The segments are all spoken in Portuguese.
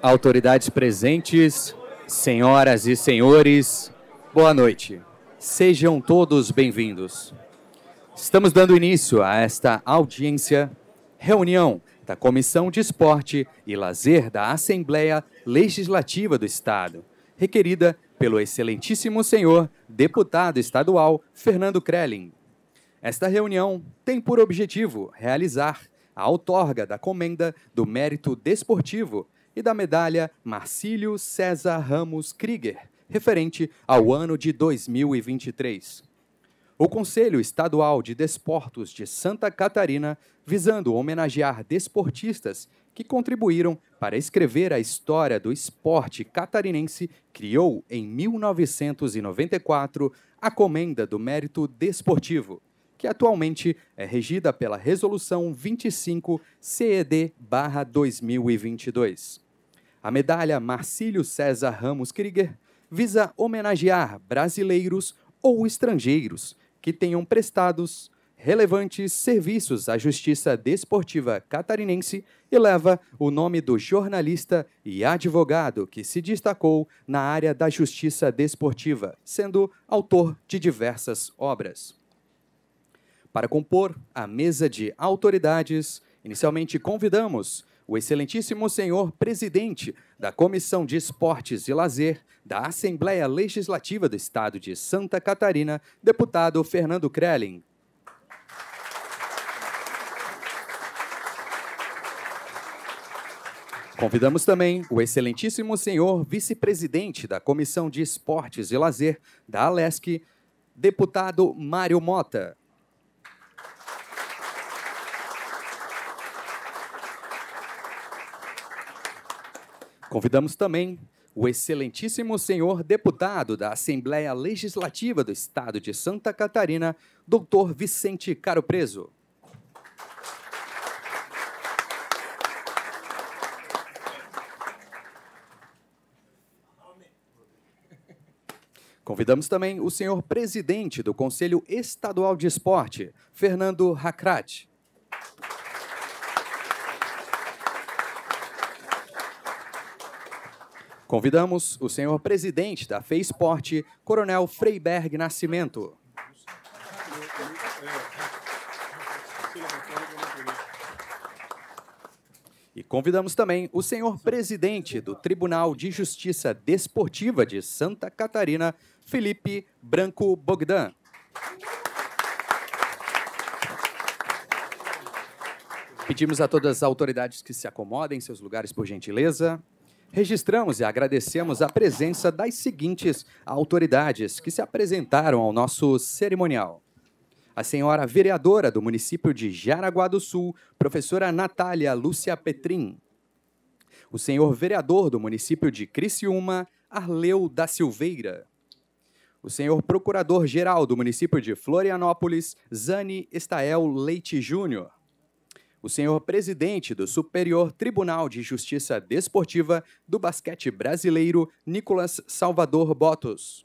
autoridades presentes, senhoras e senhores, boa noite. Sejam todos bem-vindos. Estamos dando início a esta audiência, reunião da Comissão de Esporte e Lazer da Assembleia Legislativa do Estado, requerida pelo excelentíssimo senhor deputado estadual Fernando Krelin. Esta reunião tem por objetivo realizar a outorga da comenda do mérito desportivo e da medalha Marcílio César Ramos Krieger, referente ao ano de 2023. O Conselho Estadual de Desportos de Santa Catarina, visando homenagear desportistas que contribuíram para escrever a história do esporte catarinense, criou em 1994 a Comenda do Mérito Desportivo, que atualmente é regida pela Resolução 25 CED/2022. A medalha Marcílio César Ramos Krieger visa homenagear brasileiros ou estrangeiros que tenham prestados relevantes serviços à justiça desportiva catarinense e leva o nome do jornalista e advogado que se destacou na área da justiça desportiva, sendo autor de diversas obras. Para compor a mesa de autoridades, inicialmente convidamos o excelentíssimo senhor presidente da Comissão de Esportes e Lazer da Assembleia Legislativa do Estado de Santa Catarina, deputado Fernando Krelin. Convidamos também o excelentíssimo senhor vice-presidente da Comissão de Esportes e Lazer da Alesc, deputado Mário Mota. Convidamos também o excelentíssimo senhor deputado da Assembleia Legislativa do Estado de Santa Catarina, doutor Vicente Caro Preso. Convidamos também o senhor presidente do Conselho Estadual de Esporte, Fernando Racrat. Convidamos o senhor presidente da FEISPORT, Coronel Freiberg Nascimento. E convidamos também o senhor presidente do Tribunal de Justiça Desportiva de Santa Catarina, Felipe Branco Bogdan. Pedimos a todas as autoridades que se acomodem em seus lugares, por gentileza. Registramos e agradecemos a presença das seguintes autoridades que se apresentaram ao nosso cerimonial. A senhora vereadora do município de Jaraguá do Sul, professora Natália Lúcia Petrin; O senhor vereador do município de Criciúma, Arleu da Silveira. O senhor procurador-geral do município de Florianópolis, Zani Estael Leite Júnior o senhor presidente do Superior Tribunal de Justiça Desportiva do basquete brasileiro, Nicolas Salvador Botos.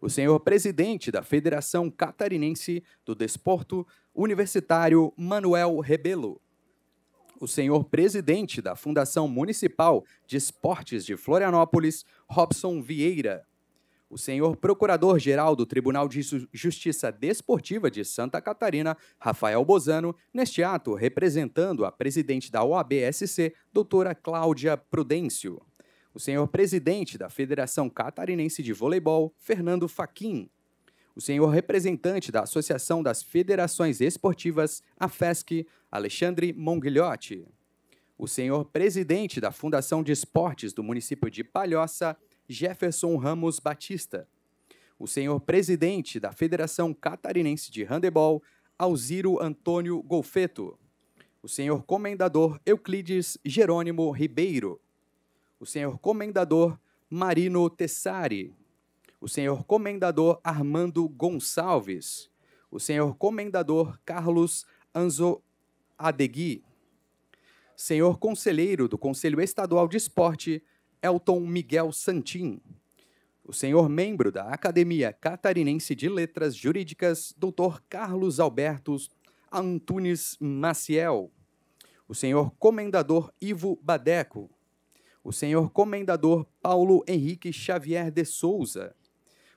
O senhor presidente da Federação Catarinense do Desporto Universitário, Manuel Rebelo. O senhor presidente da Fundação Municipal de Esportes de Florianópolis, Robson Vieira o senhor procurador-geral do Tribunal de Justiça Desportiva de Santa Catarina, Rafael Bozano, neste ato representando a presidente da OABSC, doutora Cláudia Prudêncio. O senhor presidente da Federação Catarinense de Voleibol, Fernando Faquim. O senhor representante da Associação das Federações Esportivas, AFESC, Alexandre Monguilhotti. O senhor presidente da Fundação de Esportes do município de Palhoça, Jefferson Ramos Batista. O senhor presidente da Federação Catarinense de Handebol, Alziro Antônio Golfeto. O senhor comendador Euclides Jerônimo Ribeiro. O senhor comendador Marino Tessari. O senhor comendador Armando Gonçalves. O senhor comendador Carlos Anzo Adegui. Senhor conselheiro do Conselho Estadual de Esporte, Elton Miguel Santin. O senhor membro da Academia Catarinense de Letras Jurídicas, Dr. Carlos Albertos Antunes Maciel. O senhor comendador Ivo Badeco. O senhor comendador Paulo Henrique Xavier de Souza.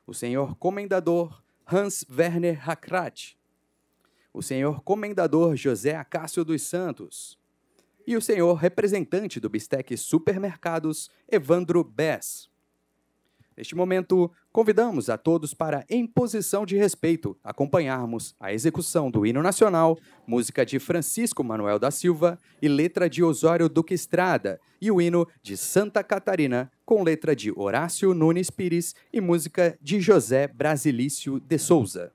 O senhor comendador Hans Werner Hakrat. O senhor comendador José Acácio dos Santos e o senhor representante do Bistec Supermercados, Evandro Bess. Neste momento, convidamos a todos para, em posição de respeito, acompanharmos a execução do hino nacional, música de Francisco Manuel da Silva e letra de Osório Duque Estrada, e o hino de Santa Catarina, com letra de Horácio Nunes Pires e música de José Brasilício de Souza.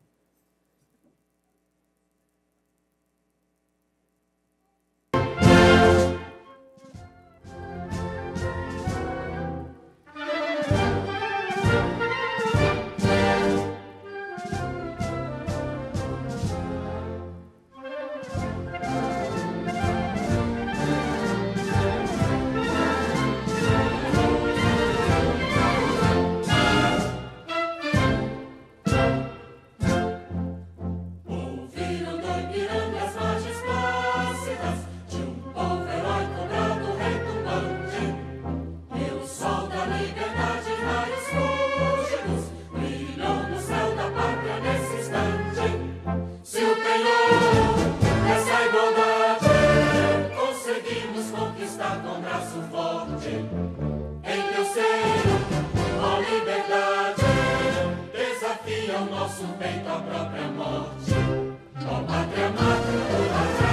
forte em teu seio, ó liberdade, desafia o nosso peito à própria morte. Ó pátria amada,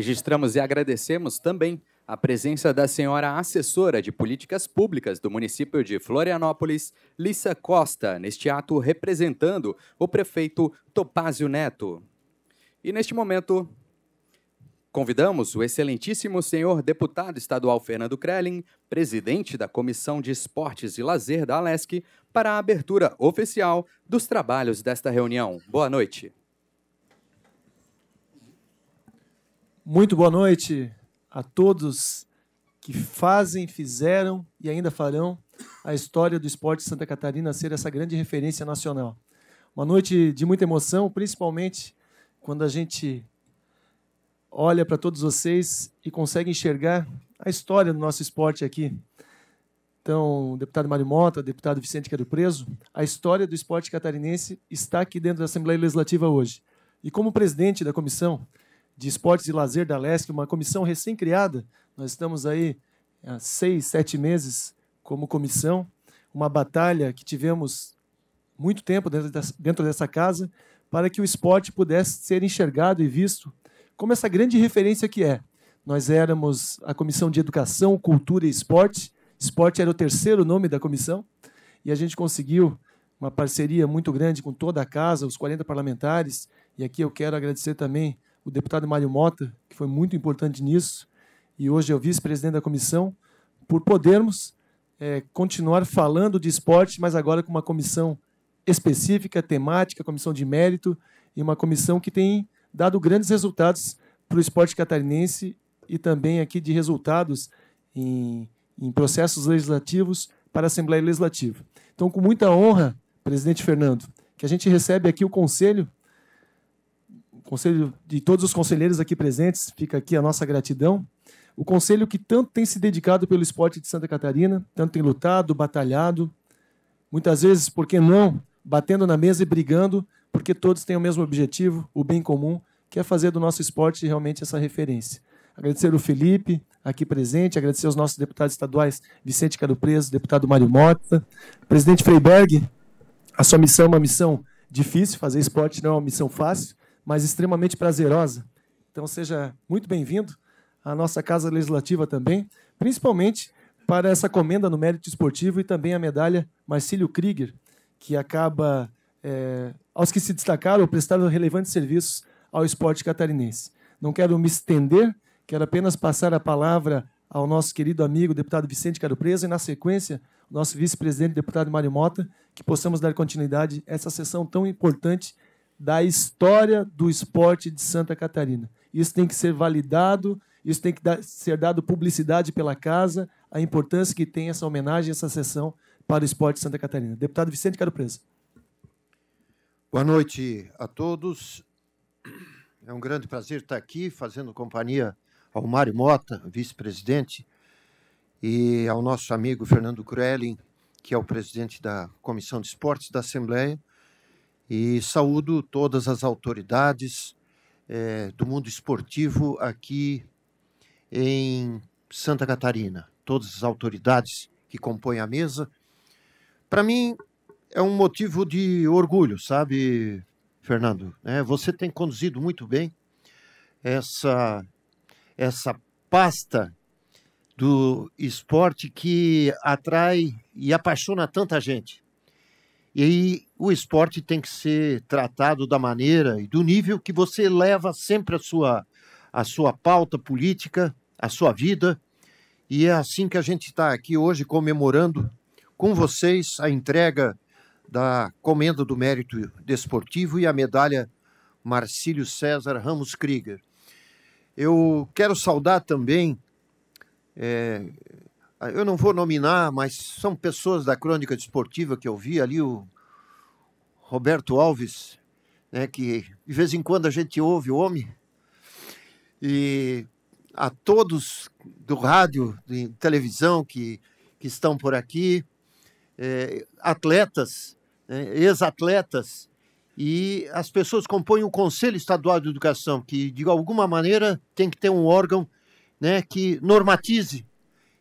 Registramos e agradecemos também a presença da senhora assessora de políticas públicas do município de Florianópolis, Lissa Costa, neste ato representando o prefeito Topázio Neto. E neste momento, Convidamos o excelentíssimo senhor deputado estadual Fernando Krellin, presidente da Comissão de Esportes e Lazer da Alesc, para a abertura oficial dos trabalhos desta reunião. Boa noite. Muito boa noite a todos que fazem, fizeram e ainda farão a história do esporte de Santa Catarina ser essa grande referência nacional. Uma noite de muita emoção, principalmente quando a gente olha para todos vocês e consegue enxergar a história do nosso esporte aqui. Então, deputado Mário Mota, deputado Vicente Quero Preso, a história do esporte catarinense está aqui dentro da Assembleia Legislativa hoje. E como presidente da comissão, de Esportes e Lazer da LESC, uma comissão recém-criada. Nós estamos aí há seis, sete meses como comissão. Uma batalha que tivemos muito tempo dentro dessa, dentro dessa casa para que o esporte pudesse ser enxergado e visto como essa grande referência que é. Nós éramos a Comissão de Educação, Cultura e Esporte. Esporte era o terceiro nome da comissão. E a gente conseguiu uma parceria muito grande com toda a casa, os 40 parlamentares. E aqui eu quero agradecer também o deputado Mário Mota, que foi muito importante nisso, e hoje é o vice-presidente da comissão, por podermos é, continuar falando de esporte, mas agora com uma comissão específica, temática, comissão de mérito, e uma comissão que tem dado grandes resultados para o esporte catarinense e também aqui de resultados em, em processos legislativos para a Assembleia Legislativa. Então, com muita honra, presidente Fernando, que a gente recebe aqui o Conselho Conselho de todos os conselheiros aqui presentes, fica aqui a nossa gratidão. O conselho que tanto tem se dedicado pelo esporte de Santa Catarina, tanto tem lutado, batalhado, muitas vezes, por que não, batendo na mesa e brigando, porque todos têm o mesmo objetivo, o bem comum, que é fazer do nosso esporte realmente essa referência. Agradecer o Felipe, aqui presente, agradecer os nossos deputados estaduais, Vicente Caro Preso, deputado Mário Mota, presidente Freiberg, a sua missão é uma missão difícil, fazer esporte não é uma missão fácil, mas extremamente prazerosa. Então seja muito bem-vindo à nossa Casa Legislativa também, principalmente para essa comenda no mérito esportivo e também a medalha Marcílio Krieger, que acaba é, aos que se destacaram ou prestaram relevantes serviços ao esporte catarinense. Não quero me estender, quero apenas passar a palavra ao nosso querido amigo deputado Vicente Caro Preso e, na sequência, nosso vice-presidente deputado Mário Mota, que possamos dar continuidade a essa sessão tão importante da história do esporte de Santa Catarina. Isso tem que ser validado, isso tem que dar, ser dado publicidade pela casa, a importância que tem essa homenagem, essa sessão para o esporte de Santa Catarina. Deputado Vicente Caro Presa. Boa noite a todos. É um grande prazer estar aqui fazendo companhia ao Mário Mota, vice-presidente, e ao nosso amigo Fernando Cruelin, que é o presidente da Comissão de Esportes da Assembleia, e saúdo todas as autoridades é, do mundo esportivo aqui em Santa Catarina, todas as autoridades que compõem a mesa. Para mim, é um motivo de orgulho, sabe, Fernando? É, você tem conduzido muito bem essa, essa pasta do esporte que atrai e apaixona tanta gente. E o esporte tem que ser tratado da maneira e do nível que você leva sempre a sua, a sua pauta política, a sua vida. E é assim que a gente está aqui hoje comemorando com vocês a entrega da Comenda do Mérito Desportivo e a medalha Marcílio César Ramos Krieger. Eu quero saudar também, é, eu não vou nominar, mas são pessoas da crônica desportiva que eu vi ali, o Roberto Alves, né, que de vez em quando a gente ouve o homem, e a todos do rádio, de televisão que, que estão por aqui, é, atletas, é, ex-atletas, e as pessoas compõem o Conselho Estadual de Educação, que de alguma maneira tem que ter um órgão né, que normatize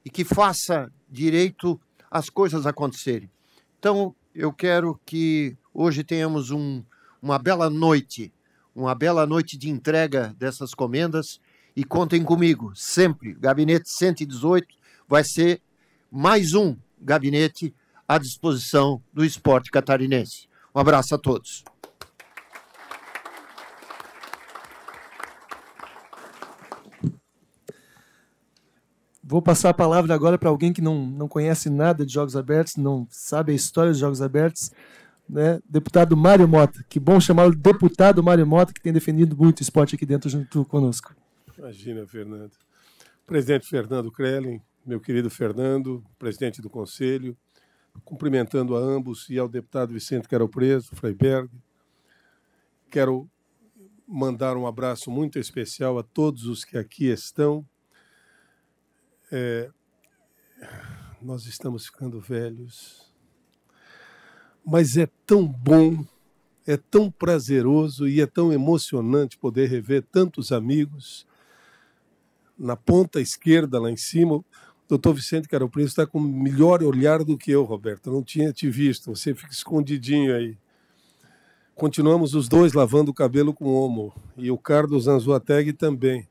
e que faça direito as coisas acontecerem. Então, eu quero que hoje tenhamos um, uma bela noite, uma bela noite de entrega dessas comendas e contem comigo, sempre. Gabinete 118 vai ser mais um gabinete à disposição do esporte catarinense. Um abraço a todos. Vou passar a palavra agora para alguém que não, não conhece nada de Jogos Abertos, não sabe a história dos Jogos Abertos, né? Deputado Mário Mota, que bom chamá-lo deputado Mário Mota, que tem defendido muito o esporte aqui dentro junto conosco. Imagina, Fernando. Presidente Fernando Krellen, meu querido Fernando, presidente do Conselho, cumprimentando a ambos e ao deputado Vicente Caropreso, Freiberg. Quero mandar um abraço muito especial a todos os que aqui estão. É... nós estamos ficando velhos mas é tão bom, é tão prazeroso e é tão emocionante poder rever tantos amigos. Na ponta esquerda, lá em cima, o doutor Vicente Caropreto está com melhor olhar do que eu, Roberto. Eu não tinha te visto, você fica escondidinho aí. Continuamos os dois lavando o cabelo com o homo e o Carlos Anzuategui também.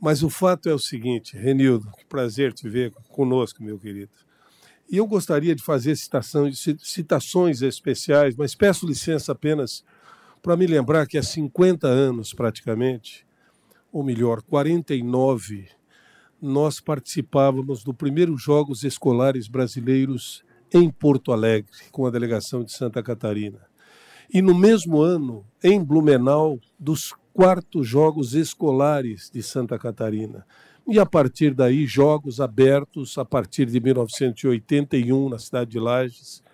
Mas o fato é o seguinte, Renildo, que prazer te ver conosco, meu querido. E eu gostaria de fazer citação, citações especiais, mas peço licença apenas para me lembrar que há 50 anos, praticamente, ou melhor, 49, nós participávamos do primeiro Jogos Escolares Brasileiros em Porto Alegre, com a delegação de Santa Catarina. E no mesmo ano, em Blumenau, dos quartos Jogos Escolares de Santa Catarina. E a partir daí, jogos abertos a partir de 1981 na cidade de Lages.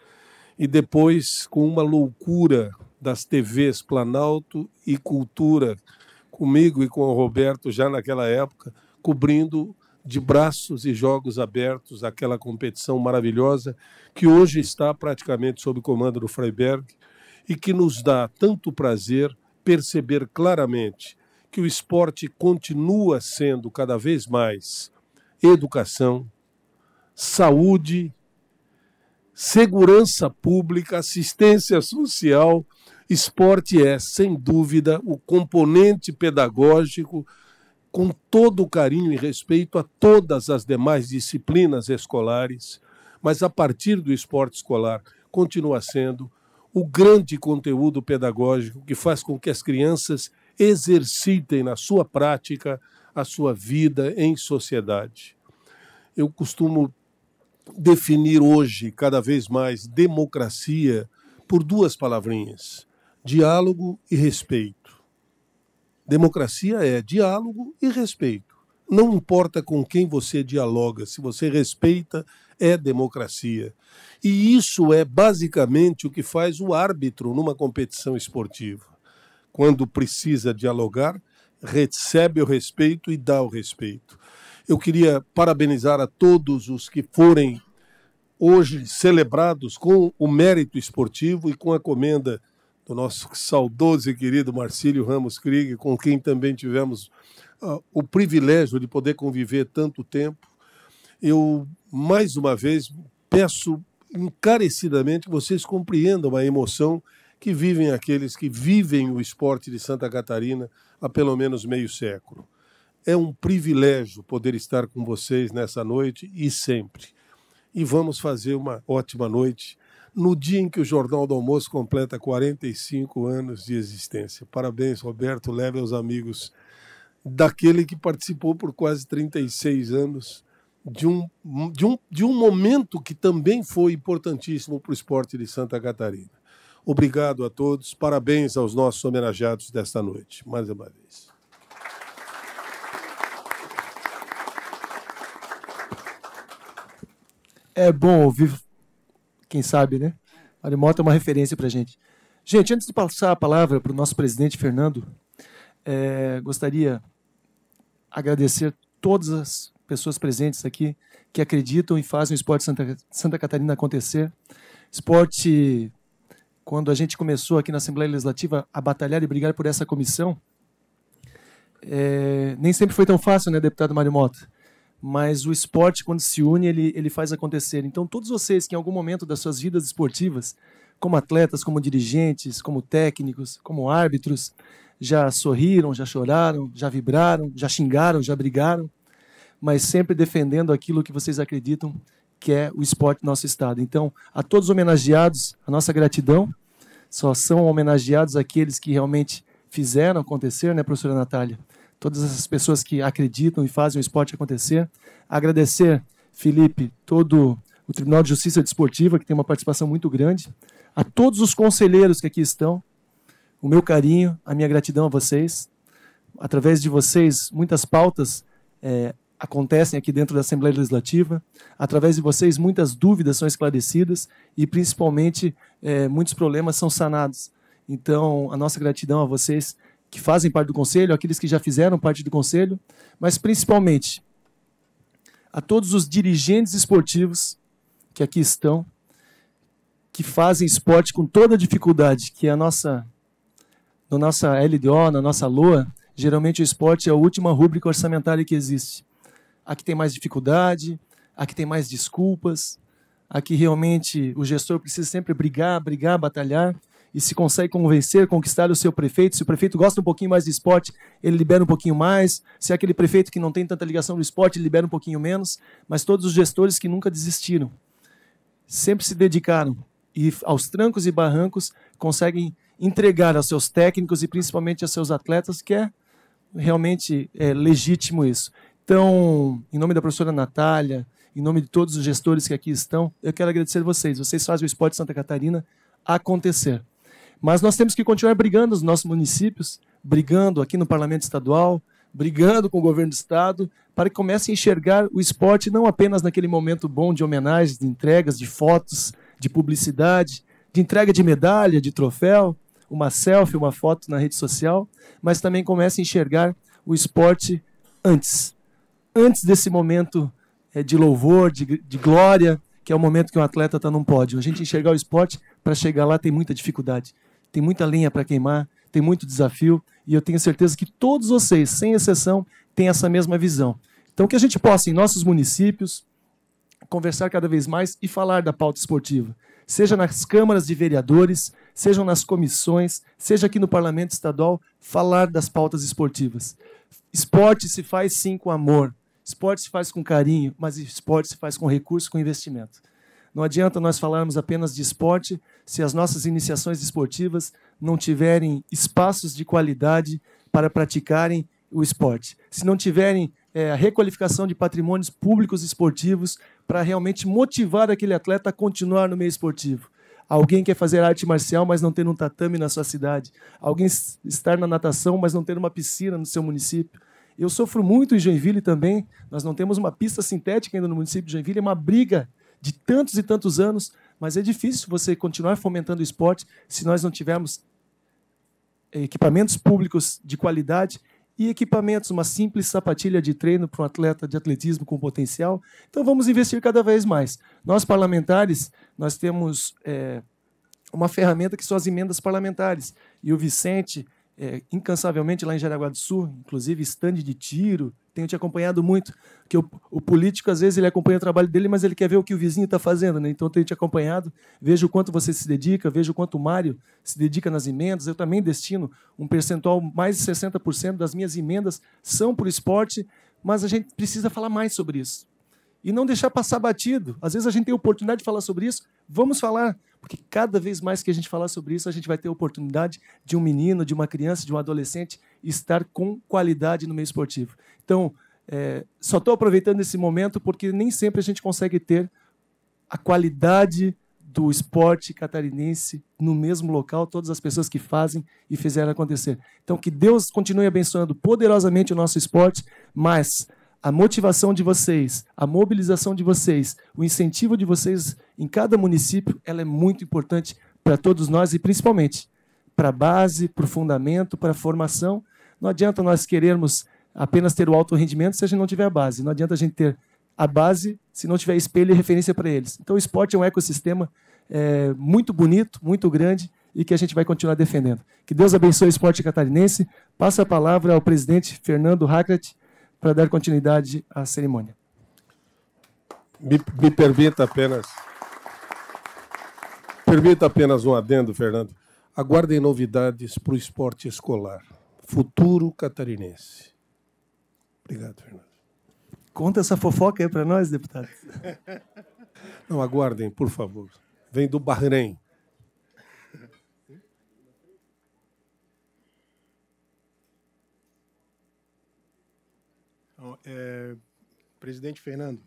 E depois, com uma loucura das TVs Planalto e Cultura, comigo e com o Roberto já naquela época, cobrindo de braços e jogos abertos aquela competição maravilhosa que hoje está praticamente sob comando do Freiberg e que nos dá tanto prazer perceber claramente que o esporte continua sendo cada vez mais educação, saúde, segurança pública, assistência social. Esporte é, sem dúvida, o componente pedagógico, com todo o carinho e respeito a todas as demais disciplinas escolares, mas a partir do esporte escolar continua sendo o grande conteúdo pedagógico que faz com que as crianças exercitem na sua prática a sua vida em sociedade. Eu costumo definir hoje, cada vez mais, democracia por duas palavrinhas: diálogo e respeito. Democracia é diálogo e respeito. Não importa com quem você dialoga, se você respeita, é democracia. E isso é basicamente o que faz o árbitro numa competição esportiva quando precisa dialogar, recebe o respeito e dá o respeito. Eu queria parabenizar a todos os que forem hoje celebrados com o mérito esportivo e com a comenda do nosso saudoso e querido Marcílio Ramos Krieg, com quem também tivemos uh, o privilégio de poder conviver tanto tempo. Eu, mais uma vez, peço encarecidamente que vocês compreendam a emoção que vivem aqueles que vivem o esporte de Santa Catarina há pelo menos meio século. É um privilégio poder estar com vocês nessa noite e sempre. E vamos fazer uma ótima noite no dia em que o Jornal do Almoço completa 45 anos de existência. Parabéns, Roberto, leve aos amigos daquele que participou por quase 36 anos de um, de um, de um momento que também foi importantíssimo para o esporte de Santa Catarina. Obrigado a todos, parabéns aos nossos homenageados desta noite. Mais uma vez. É bom ouvir, quem sabe, né? Marimota é uma referência para a gente. Gente, antes de passar a palavra para o nosso presidente Fernando, é, gostaria agradecer todas as pessoas presentes aqui que acreditam e fazem o esporte Santa, Santa Catarina acontecer. Esporte quando a gente começou aqui na Assembleia Legislativa a batalhar e brigar por essa comissão, é, nem sempre foi tão fácil, né, deputado Mário Mota? Mas o esporte, quando se une, ele, ele faz acontecer. Então, todos vocês que em algum momento das suas vidas esportivas, como atletas, como dirigentes, como técnicos, como árbitros, já sorriram, já choraram, já vibraram, já xingaram, já brigaram, mas sempre defendendo aquilo que vocês acreditam que é o esporte do nosso estado. Então, a todos os homenageados, a nossa gratidão. Só são homenageados aqueles que realmente fizeram acontecer, né, professora Natália? Todas essas pessoas que acreditam e fazem o esporte acontecer. Agradecer, Felipe, todo o Tribunal de Justiça Desportiva, que tem uma participação muito grande. A todos os conselheiros que aqui estão, o meu carinho, a minha gratidão a vocês. Através de vocês, muitas pautas é, acontecem aqui dentro da Assembleia Legislativa. Através de vocês, muitas dúvidas são esclarecidas e, principalmente, é, muitos problemas são sanados. Então, a nossa gratidão a vocês que fazem parte do Conselho, aqueles que já fizeram parte do Conselho, mas principalmente a todos os dirigentes esportivos que aqui estão, que fazem esporte com toda a dificuldade que a nossa, na nossa LDO, na nossa LOA, geralmente o esporte é a última rúbrica orçamentária que existe a que tem mais dificuldade, a que tem mais desculpas, a que realmente o gestor precisa sempre brigar, brigar, batalhar. E se consegue convencer, conquistar o seu prefeito, se o prefeito gosta um pouquinho mais de esporte, ele libera um pouquinho mais. Se é aquele prefeito que não tem tanta ligação no esporte, ele libera um pouquinho menos. Mas todos os gestores que nunca desistiram, sempre se dedicaram e aos trancos e barrancos conseguem entregar aos seus técnicos e principalmente aos seus atletas, que é realmente é legítimo isso. Então, em nome da professora Natália, em nome de todos os gestores que aqui estão, eu quero agradecer vocês. Vocês fazem o Esporte Santa Catarina acontecer. Mas nós temos que continuar brigando nos nossos municípios, brigando aqui no Parlamento Estadual, brigando com o governo do Estado, para que comece a enxergar o esporte não apenas naquele momento bom de homenagens, de entregas, de fotos, de publicidade, de entrega de medalha, de troféu, uma selfie, uma foto na rede social, mas também comece a enxergar o esporte antes antes desse momento é, de louvor, de, de glória, que é o momento que um atleta está num pódio. A gente enxergar o esporte, para chegar lá tem muita dificuldade, tem muita linha para queimar, tem muito desafio, e eu tenho certeza que todos vocês, sem exceção, têm essa mesma visão. Então, que a gente possa, em nossos municípios, conversar cada vez mais e falar da pauta esportiva, seja nas câmaras de vereadores, sejam nas comissões, seja aqui no parlamento estadual, falar das pautas esportivas. Esporte se faz sim com amor, Esporte se faz com carinho, mas esporte se faz com recurso, com investimento. Não adianta nós falarmos apenas de esporte se as nossas iniciações esportivas não tiverem espaços de qualidade para praticarem o esporte, se não tiverem é, a requalificação de patrimônios públicos esportivos para realmente motivar aquele atleta a continuar no meio esportivo. Alguém quer fazer arte marcial, mas não ter um tatame na sua cidade. Alguém estar na natação, mas não ter uma piscina no seu município. Eu sofro muito em Joinville também. Nós não temos uma pista sintética ainda no município de Joinville, é uma briga de tantos e tantos anos, mas é difícil você continuar fomentando o esporte se nós não tivermos eh, equipamentos públicos de qualidade e equipamentos, uma simples sapatilha de treino para um atleta de atletismo com potencial. Então vamos investir cada vez mais. Nós parlamentares, nós temos é, uma ferramenta que são as emendas parlamentares e o Vicente é, incansavelmente lá em Jaraguá do Sul, inclusive estande de tiro, tenho te acompanhado muito, que o, o, político às vezes ele acompanha o trabalho dele, mas ele quer ver o que o vizinho está fazendo, né? Então tenho te acompanhado, vejo o quanto você se dedica, vejo o quanto o Mário se dedica nas emendas. Eu também destino um percentual mais de 60% das minhas emendas são para o esporte, mas a gente precisa falar mais sobre isso e não deixar passar batido. Às vezes a gente tem oportunidade de falar sobre isso, vamos falar, porque cada vez mais que a gente falar sobre isso, a gente vai ter a oportunidade de um menino, de uma criança, de um adolescente estar com qualidade no meio esportivo. Então, é, só estou aproveitando esse momento porque nem sempre a gente consegue ter a qualidade do esporte catarinense no mesmo local, todas as pessoas que fazem e fizeram acontecer. Então, que Deus continue abençoando poderosamente o nosso esporte, mas a motivação de vocês, a mobilização de vocês, o incentivo de vocês em cada município, ela é muito importante para todos nós e principalmente para a base, para o fundamento, para a formação. Não adianta nós querermos apenas ter o alto rendimento se a gente não tiver a base. Não adianta a gente ter a base se não tiver espelho e referência para eles. Então, o esporte é um ecossistema é, muito bonito, muito grande e que a gente vai continuar defendendo. Que Deus abençoe o esporte catarinense. Passa a palavra ao presidente Fernando Hackett para dar continuidade à cerimônia. Me, me permita apenas. Permita apenas um adendo, Fernando. Aguardem novidades para o esporte escolar. Futuro catarinense. Obrigado, Fernando. Conta essa fofoca aí para nós, deputado. Não, aguardem, por favor. Vem do Bahrein. Então, é, presidente Fernando,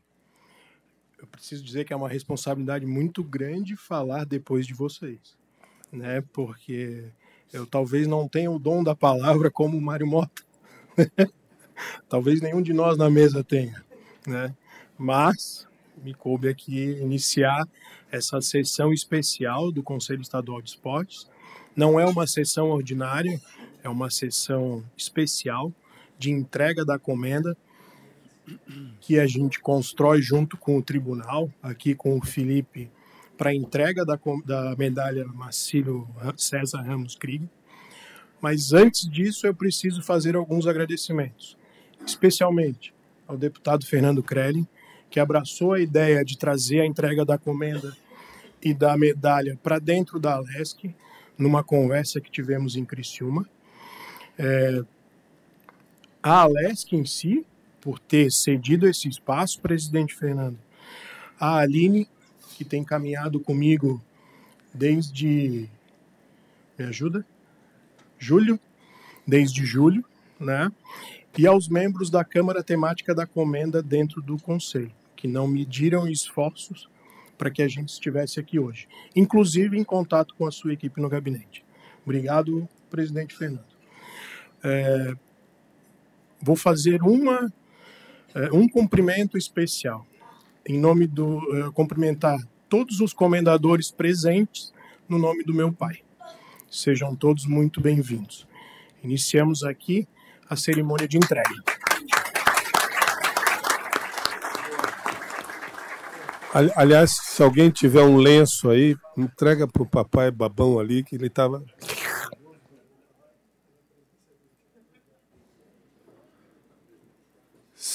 eu preciso dizer que é uma responsabilidade muito grande falar depois de vocês, né? Porque eu talvez não tenha o dom da palavra como o Mário Mota. talvez nenhum de nós na mesa tenha, né? Mas me coube aqui iniciar essa sessão especial do Conselho Estadual de Esportes. Não é uma sessão ordinária, é uma sessão especial de entrega da comenda que a gente constrói junto com o tribunal, aqui com o Felipe, para entrega da, da medalha Marcílio César Ramos Krieg. Mas antes disso, eu preciso fazer alguns agradecimentos, especialmente ao deputado Fernando Krellin, que abraçou a ideia de trazer a entrega da comenda e da medalha para dentro da Alesc, numa conversa que tivemos em Criciúma. É, a Alesc em si por ter cedido esse espaço, presidente Fernando. A Aline, que tem caminhado comigo desde. Me ajuda? Julho? Desde julho, né? E aos membros da Câmara Temática da Comenda dentro do Conselho, que não mediram esforços para que a gente estivesse aqui hoje, inclusive em contato com a sua equipe no gabinete. Obrigado, presidente Fernando. É, vou fazer uma é, um cumprimento especial, em nome do uh, cumprimentar todos os comendadores presentes no nome do meu pai. Sejam todos muito bem-vindos. Iniciamos aqui a cerimônia de entrega. Aliás, se alguém tiver um lenço aí, entrega para o papai babão ali, que ele estava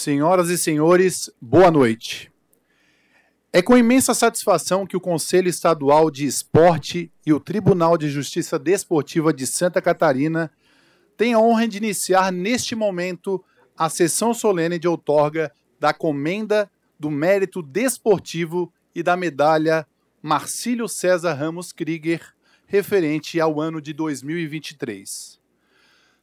Senhoras e senhores, boa noite. É com imensa satisfação que o Conselho Estadual de Esporte e o Tribunal de Justiça Desportiva de Santa Catarina têm a honra de iniciar neste momento a sessão solene de outorga da comenda do mérito desportivo e da medalha Marcílio César Ramos Krieger, referente ao ano de 2023.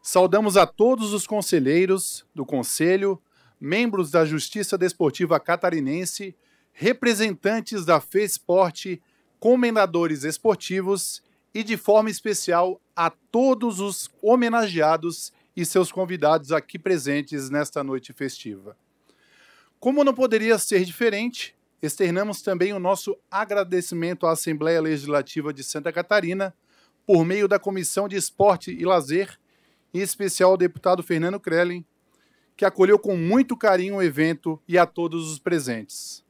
Saudamos a todos os conselheiros do Conselho membros da Justiça Desportiva Catarinense, representantes da Esporte, comendadores esportivos e, de forma especial, a todos os homenageados e seus convidados aqui presentes nesta noite festiva. Como não poderia ser diferente, externamos também o nosso agradecimento à Assembleia Legislativa de Santa Catarina, por meio da Comissão de Esporte e Lazer, em especial ao deputado Fernando Krellen, que acolheu com muito carinho o evento e a todos os presentes.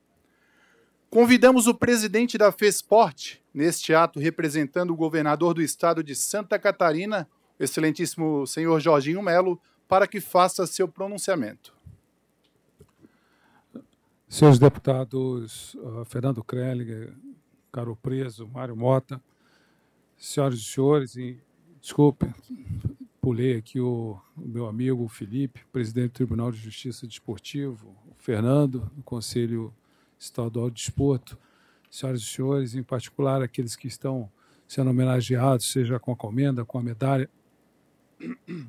Convidamos o presidente da FESPORT, neste ato representando o governador do estado de Santa Catarina, excelentíssimo senhor Jorginho Melo, para que faça seu pronunciamento. Senhores deputados Fernando Krellinger, Caro Preso, Mário Mota, senhoras e senhores, e, desculpe, pulei aqui o, o, meu amigo Felipe, presidente do Tribunal de Justiça Desportivo, o Fernando, do Conselho Estadual de Desporto, senhoras e senhores, em particular aqueles que estão sendo homenageados, seja com a comenda, com a medalha.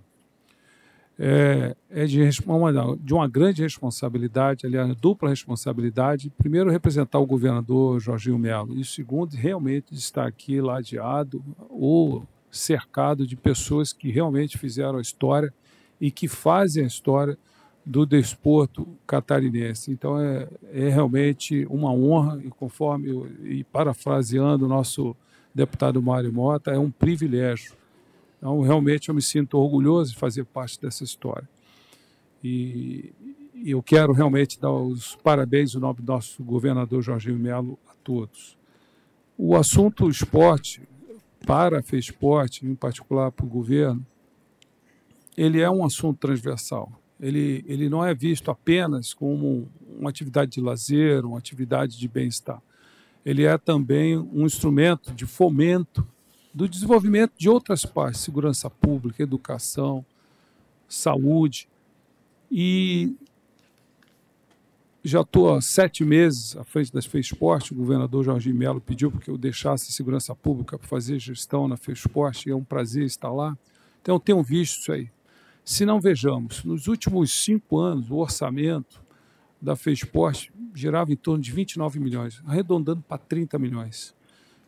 É, é de, uma, de uma grande responsabilidade, aliás, dupla responsabilidade. Primeiro, representar o governador Jorginho Melo, e segundo, realmente estar aqui ladeado ou cercado de pessoas que realmente fizeram a história e que fazem a história do desporto catarinense. Então é, é realmente uma honra e conforme e parafraseando o nosso deputado Mário Mota, é um privilégio. Então realmente eu me sinto orgulhoso de fazer parte dessa história. E, eu quero realmente dar os parabéns em nome do nosso governador Jorginho Melo a todos. O assunto esporte para a FESPORT, em particular para o governo, ele é um assunto transversal. Ele, ele não é visto apenas como uma atividade de lazer, uma atividade de bem-estar. Ele é também um instrumento de fomento do desenvolvimento de outras partes, segurança pública, educação, saúde. E já estou há sete meses à frente da FESPORT. O governador Jorginho Melo pediu que eu deixasse a segurança pública para fazer gestão na Fei e é um prazer estar lá. Então, eu tenho visto isso aí. Se não vejamos, nos últimos cinco anos, o orçamento da FESPORT girava em torno de 29 milhões, arredondando para 30 milhões.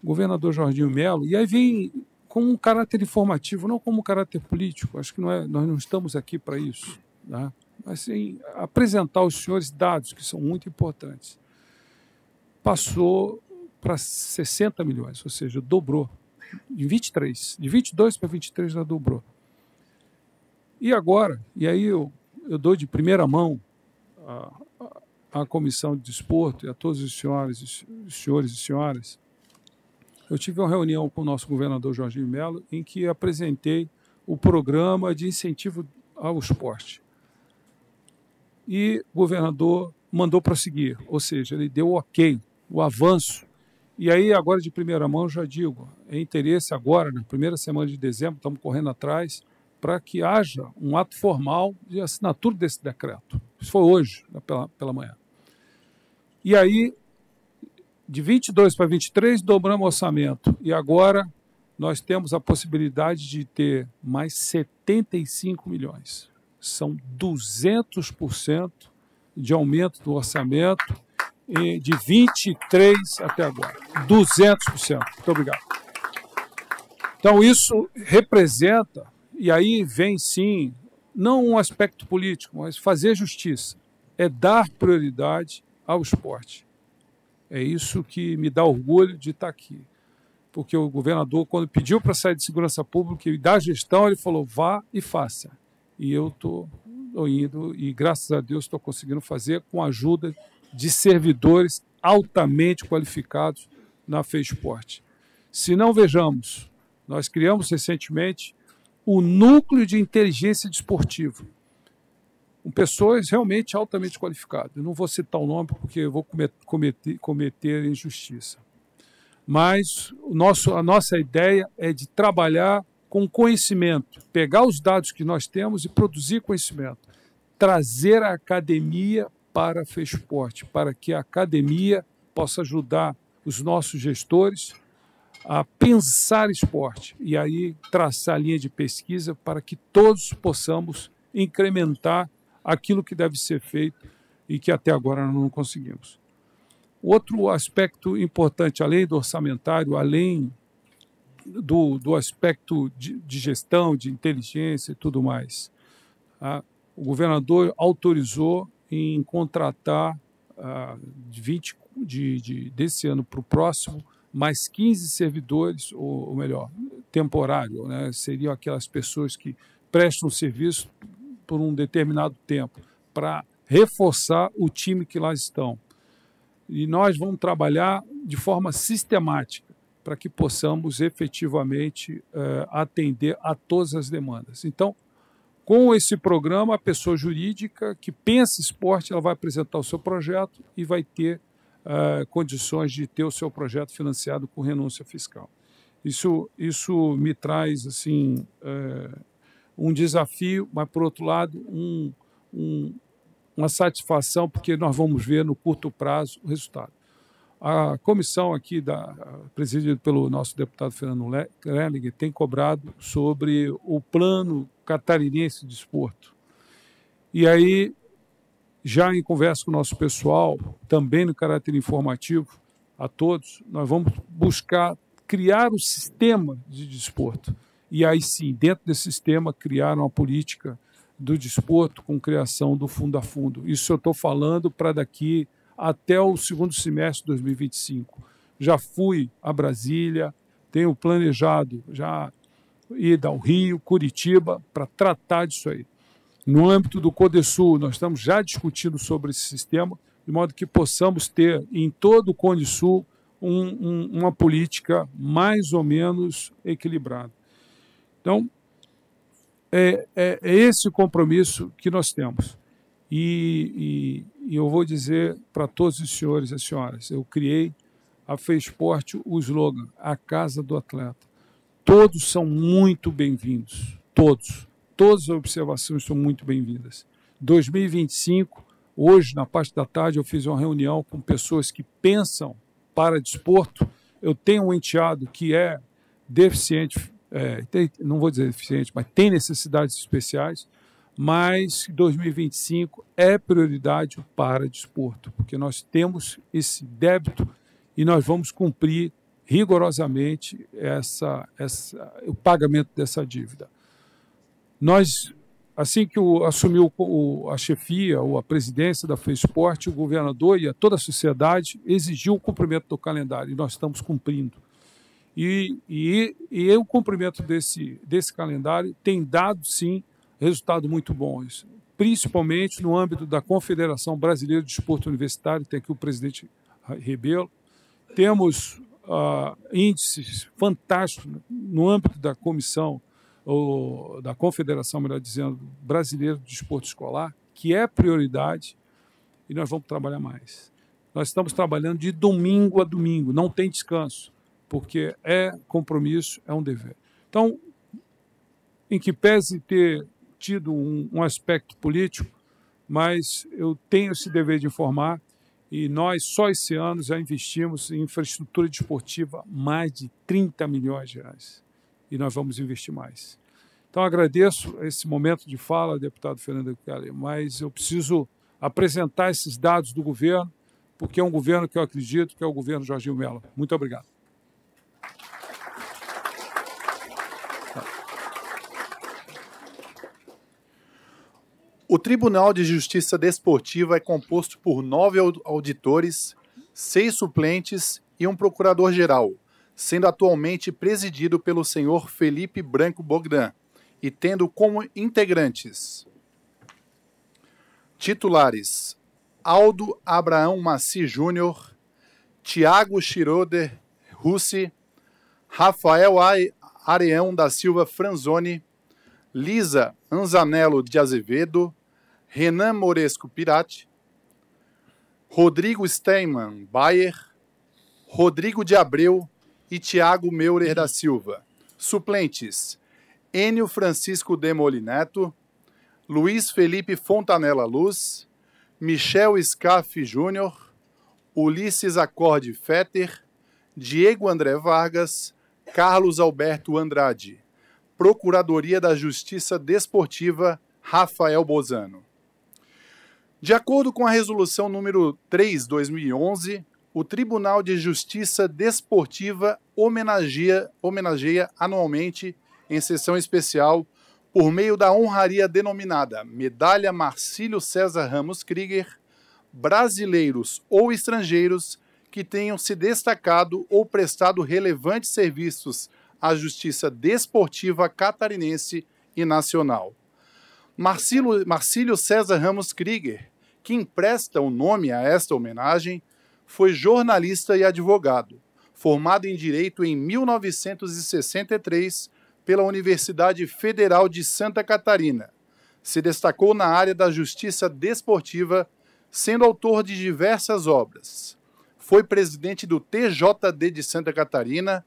governador Jorginho Melo, e aí vem com um caráter informativo, não como um caráter político. Acho que não é, nós não estamos aqui para isso. Né? assim, apresentar aos senhores dados que são muito importantes. Passou para 60 milhões, ou seja, dobrou. De 23, de 22 para 23 já dobrou. E agora, e aí eu, eu dou de primeira mão à comissão de desporto e a todos os senhores, os senhores e senhoras, eu tive uma reunião com o nosso governador Jorginho Melo em que apresentei o programa de incentivo ao esporte e o governador mandou prosseguir, ou seja, ele deu o ok, o avanço. E aí, agora de primeira mão, já digo, é interesse agora, na primeira semana de dezembro, estamos correndo atrás, para que haja um ato formal de assinatura desse decreto. Isso foi hoje, pela, pela manhã. E aí, de 22 para 23, dobramos o orçamento. E agora nós temos a possibilidade de ter mais 75 milhões são 200% de aumento do orçamento de 23 até agora. 200%. Muito obrigado. Então, isso representa, e aí vem sim, não um aspecto político, mas fazer justiça. É dar prioridade ao esporte. É isso que me dá orgulho de estar aqui. Porque o governador, quando pediu para sair de segurança pública e da gestão, ele falou: vá e faça e eu estou indo e graças a Deus estou conseguindo fazer com a ajuda de servidores altamente qualificados na Esporte. Se não vejamos, nós criamos recentemente o núcleo de inteligência desportiva, com pessoas realmente altamente qualificadas. Eu não vou citar o nome porque eu vou cometer, cometer injustiça. Mas o nosso, a nossa ideia é de trabalhar com conhecimento, pegar os dados que nós temos e produzir conhecimento, trazer a academia para a esporte para que a academia possa ajudar os nossos gestores a pensar esporte e aí traçar a linha de pesquisa para que todos possamos incrementar aquilo que deve ser feito e que até agora não conseguimos. Outro aspecto importante, além do orçamentário, além do, do aspecto de, de gestão, de inteligência e tudo mais. Tá? o governador autorizou em contratar ah, de 20, de, de, desse ano para o próximo mais 15 servidores, ou, ou, melhor, temporário, né? seriam aquelas pessoas que prestam serviço por um determinado tempo, para reforçar o time que lá estão. E nós vamos trabalhar de forma sistemática para que possamos efetivamente eh, atender a todas as demandas. Então, com esse programa, a pessoa jurídica que pensa esporte, ela vai apresentar o seu projeto e vai ter eh, condições de ter o seu projeto financiado com renúncia fiscal. Isso, isso me traz assim eh, um desafio, mas por outro lado um, um, uma satisfação porque nós vamos ver no curto prazo o resultado. A comissão aqui, da, presidida pelo nosso deputado Fernando Krellinger, tem cobrado sobre o plano catarinense de esporto. E aí, já em conversa com o nosso pessoal, também no caráter informativo a todos, nós vamos buscar criar o um sistema de desporto. E aí sim, dentro desse sistema, criar uma política do desporto com criação do fundo a fundo. Isso eu estou falando para daqui até o segundo semestre de 2025. Já fui a Brasília, tenho planejado já ir ao Rio, Curitiba, para tratar disso aí. No âmbito do Codesul, nós estamos já discutindo sobre esse sistema, de modo que possamos ter em todo o Conde Sul um, um, uma política mais ou menos equilibrada. Então, é, é, é esse compromisso que nós temos. E, e, e eu vou dizer para todos os senhores e senhoras, eu criei a Feisporte o slogan, a casa do atleta. Todos são muito bem-vindos, todos. Todas as observações são muito bem-vindas. 2025, hoje, na parte da tarde, eu fiz uma reunião com pessoas que pensam para desporto. Eu tenho um enteado que é deficiente, é, tem, não vou dizer deficiente, mas tem necessidades especiais mas 2025 é prioridade para desporto, porque nós temos esse débito e nós vamos cumprir rigorosamente essa, essa, o pagamento dessa dívida. Nós, assim que o, assumiu o, a chefia ou a presidência da FESPORT, o governador e a toda a sociedade exigiu o cumprimento do calendário e nós estamos cumprindo. E, e, e o cumprimento desse, desse calendário tem dado, sim, resultado muito bons, principalmente no âmbito da Confederação Brasileira de Desporto Universitário, tem aqui o presidente Rebelo. Temos ah, índices fantásticos no âmbito da comissão, ou da Confederação, melhor dizendo, Brasileira de Desporto Escolar, que é prioridade, e nós vamos trabalhar mais. Nós estamos trabalhando de domingo a domingo, não tem descanso, porque é compromisso, é um dever. Então, em que pese ter tido um, um aspecto político, mas eu tenho esse dever de informar e nós só esse ano já investimos em infraestrutura desportiva mais de 30 milhões de reais e nós vamos investir mais. Então agradeço esse momento de fala, deputado Fernando Kelly, mas eu preciso apresentar esses dados do governo, porque é um governo que eu acredito que é o governo Jorginho Mello. Muito obrigado. O Tribunal de Justiça Desportiva é composto por nove auditores, seis suplentes e um procurador-geral, sendo atualmente presidido pelo senhor Felipe Branco Bogdan e tendo como integrantes titulares Aldo Abraão Maci Júnior, Tiago Schroeder Russi, Rafael Areão da Silva Franzoni, Lisa Anzanello de Azevedo, Renan Moresco Pirati, Rodrigo Steinman Bayer, Rodrigo de Abreu e Tiago Meurer da Silva. Suplentes: Enio Francisco Molineto, Luiz Felipe Fontanella Luz, Michel Scaff Júnior, Ulisses Acorde Fetter, Diego André Vargas, Carlos Alberto Andrade. Procuradoria da Justiça Desportiva, Rafael Bozano. De acordo com a resolução número 3/2011, o Tribunal de Justiça Desportiva homenageia, homenageia anualmente em sessão especial por meio da honraria denominada Medalha Marcílio César Ramos Krieger, brasileiros ou estrangeiros que tenham se destacado ou prestado relevantes serviços à justiça desportiva catarinense e nacional. Marcílio César Ramos Krieger, que empresta o nome a esta homenagem, foi jornalista e advogado, formado em Direito em 1963 pela Universidade Federal de Santa Catarina. Se destacou na área da justiça desportiva, sendo autor de diversas obras. Foi presidente do TJD de Santa Catarina,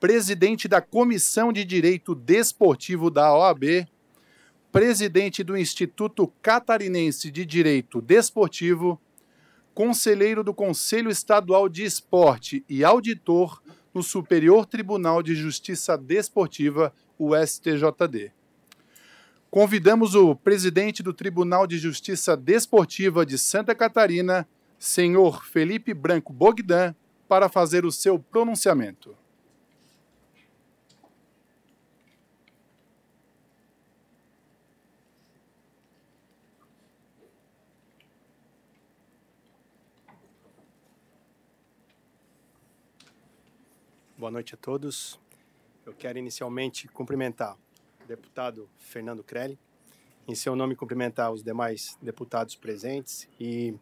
presidente da Comissão de Direito Desportivo da OAB presidente do Instituto Catarinense de Direito Desportivo, conselheiro do Conselho Estadual de Esporte e auditor no Superior Tribunal de Justiça Desportiva, o STJD. Convidamos o presidente do Tribunal de Justiça Desportiva de Santa Catarina, senhor Felipe Branco Bogdan, para fazer o seu pronunciamento. boa noite a todos. Eu quero inicialmente cumprimentar o deputado Fernando Crelli, em seu nome cumprimentar os demais deputados presentes e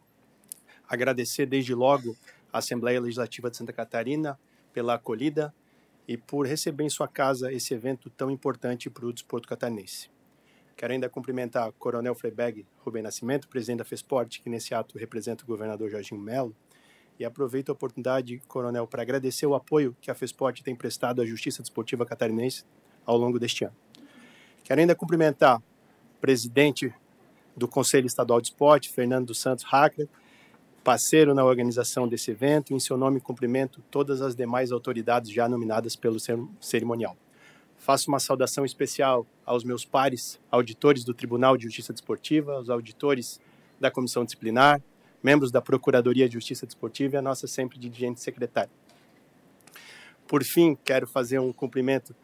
agradecer desde logo à Assembleia Legislativa de Santa Catarina pela acolhida e por receber em sua casa esse evento tão importante para o desporto catarinense. Quero ainda cumprimentar Coronel Freiberg Rubem Nascimento, presidente da FESPORT, que nesse ato representa o governador Jorginho Melo, e aproveito a oportunidade, Coronel, para agradecer o apoio que a FESPORT tem prestado à Justiça Desportiva Catarinense ao longo deste ano. Quero ainda cumprimentar o presidente do Conselho Estadual de Esporte, Fernando dos Santos Hackler, parceiro na organização desse evento, e em seu nome cumprimento todas as demais autoridades já nominadas pelo cerimonial. Faço uma saudação especial aos meus pares auditores do Tribunal de Justiça Desportiva, aos auditores da Comissão Disciplinar, membros da Procuradoria de Justiça Desportiva e a nossa sempre dirigente secretária. Por fim, quero fazer um cumprimento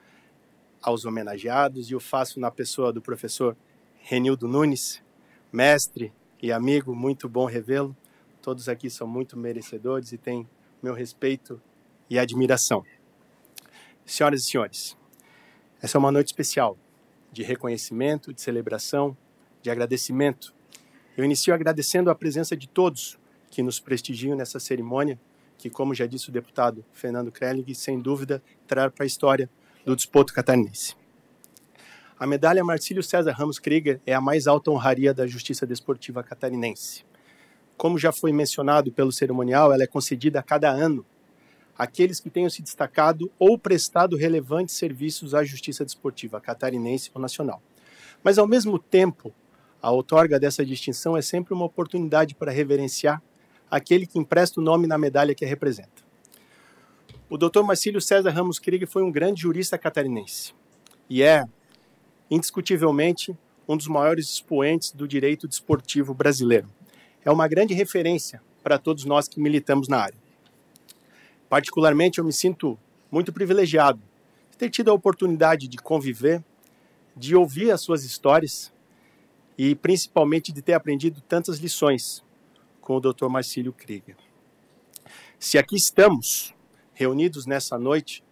aos homenageados e o faço na pessoa do professor Renildo Nunes, mestre e amigo, muito bom revê-lo. Todos aqui são muito merecedores e têm meu respeito e admiração. Senhoras e senhores, essa é uma noite especial de reconhecimento, de celebração, de agradecimento eu inicio agradecendo a presença de todos que nos prestigiam nessa cerimônia, que, como já disse o deputado Fernando Krelling, sem dúvida trará para a história do desporto catarinense. A medalha Marcílio César Ramos Krieger é a mais alta honraria da Justiça Desportiva catarinense. Como já foi mencionado pelo cerimonial, ela é concedida a cada ano àqueles que tenham se destacado ou prestado relevantes serviços à Justiça Desportiva catarinense ou nacional. Mas, ao mesmo tempo, a outorga dessa distinção é sempre uma oportunidade para reverenciar aquele que empresta o nome na medalha que a representa. O Dr. Marcílio César Ramos Krieg foi um grande jurista catarinense e é, indiscutivelmente, um dos maiores expoentes do direito desportivo brasileiro. É uma grande referência para todos nós que militamos na área. Particularmente, eu me sinto muito privilegiado de ter tido a oportunidade de conviver, de ouvir as suas histórias e principalmente de ter aprendido tantas lições com o Dr. Marcílio Krieger. Se aqui estamos reunidos nessa noite,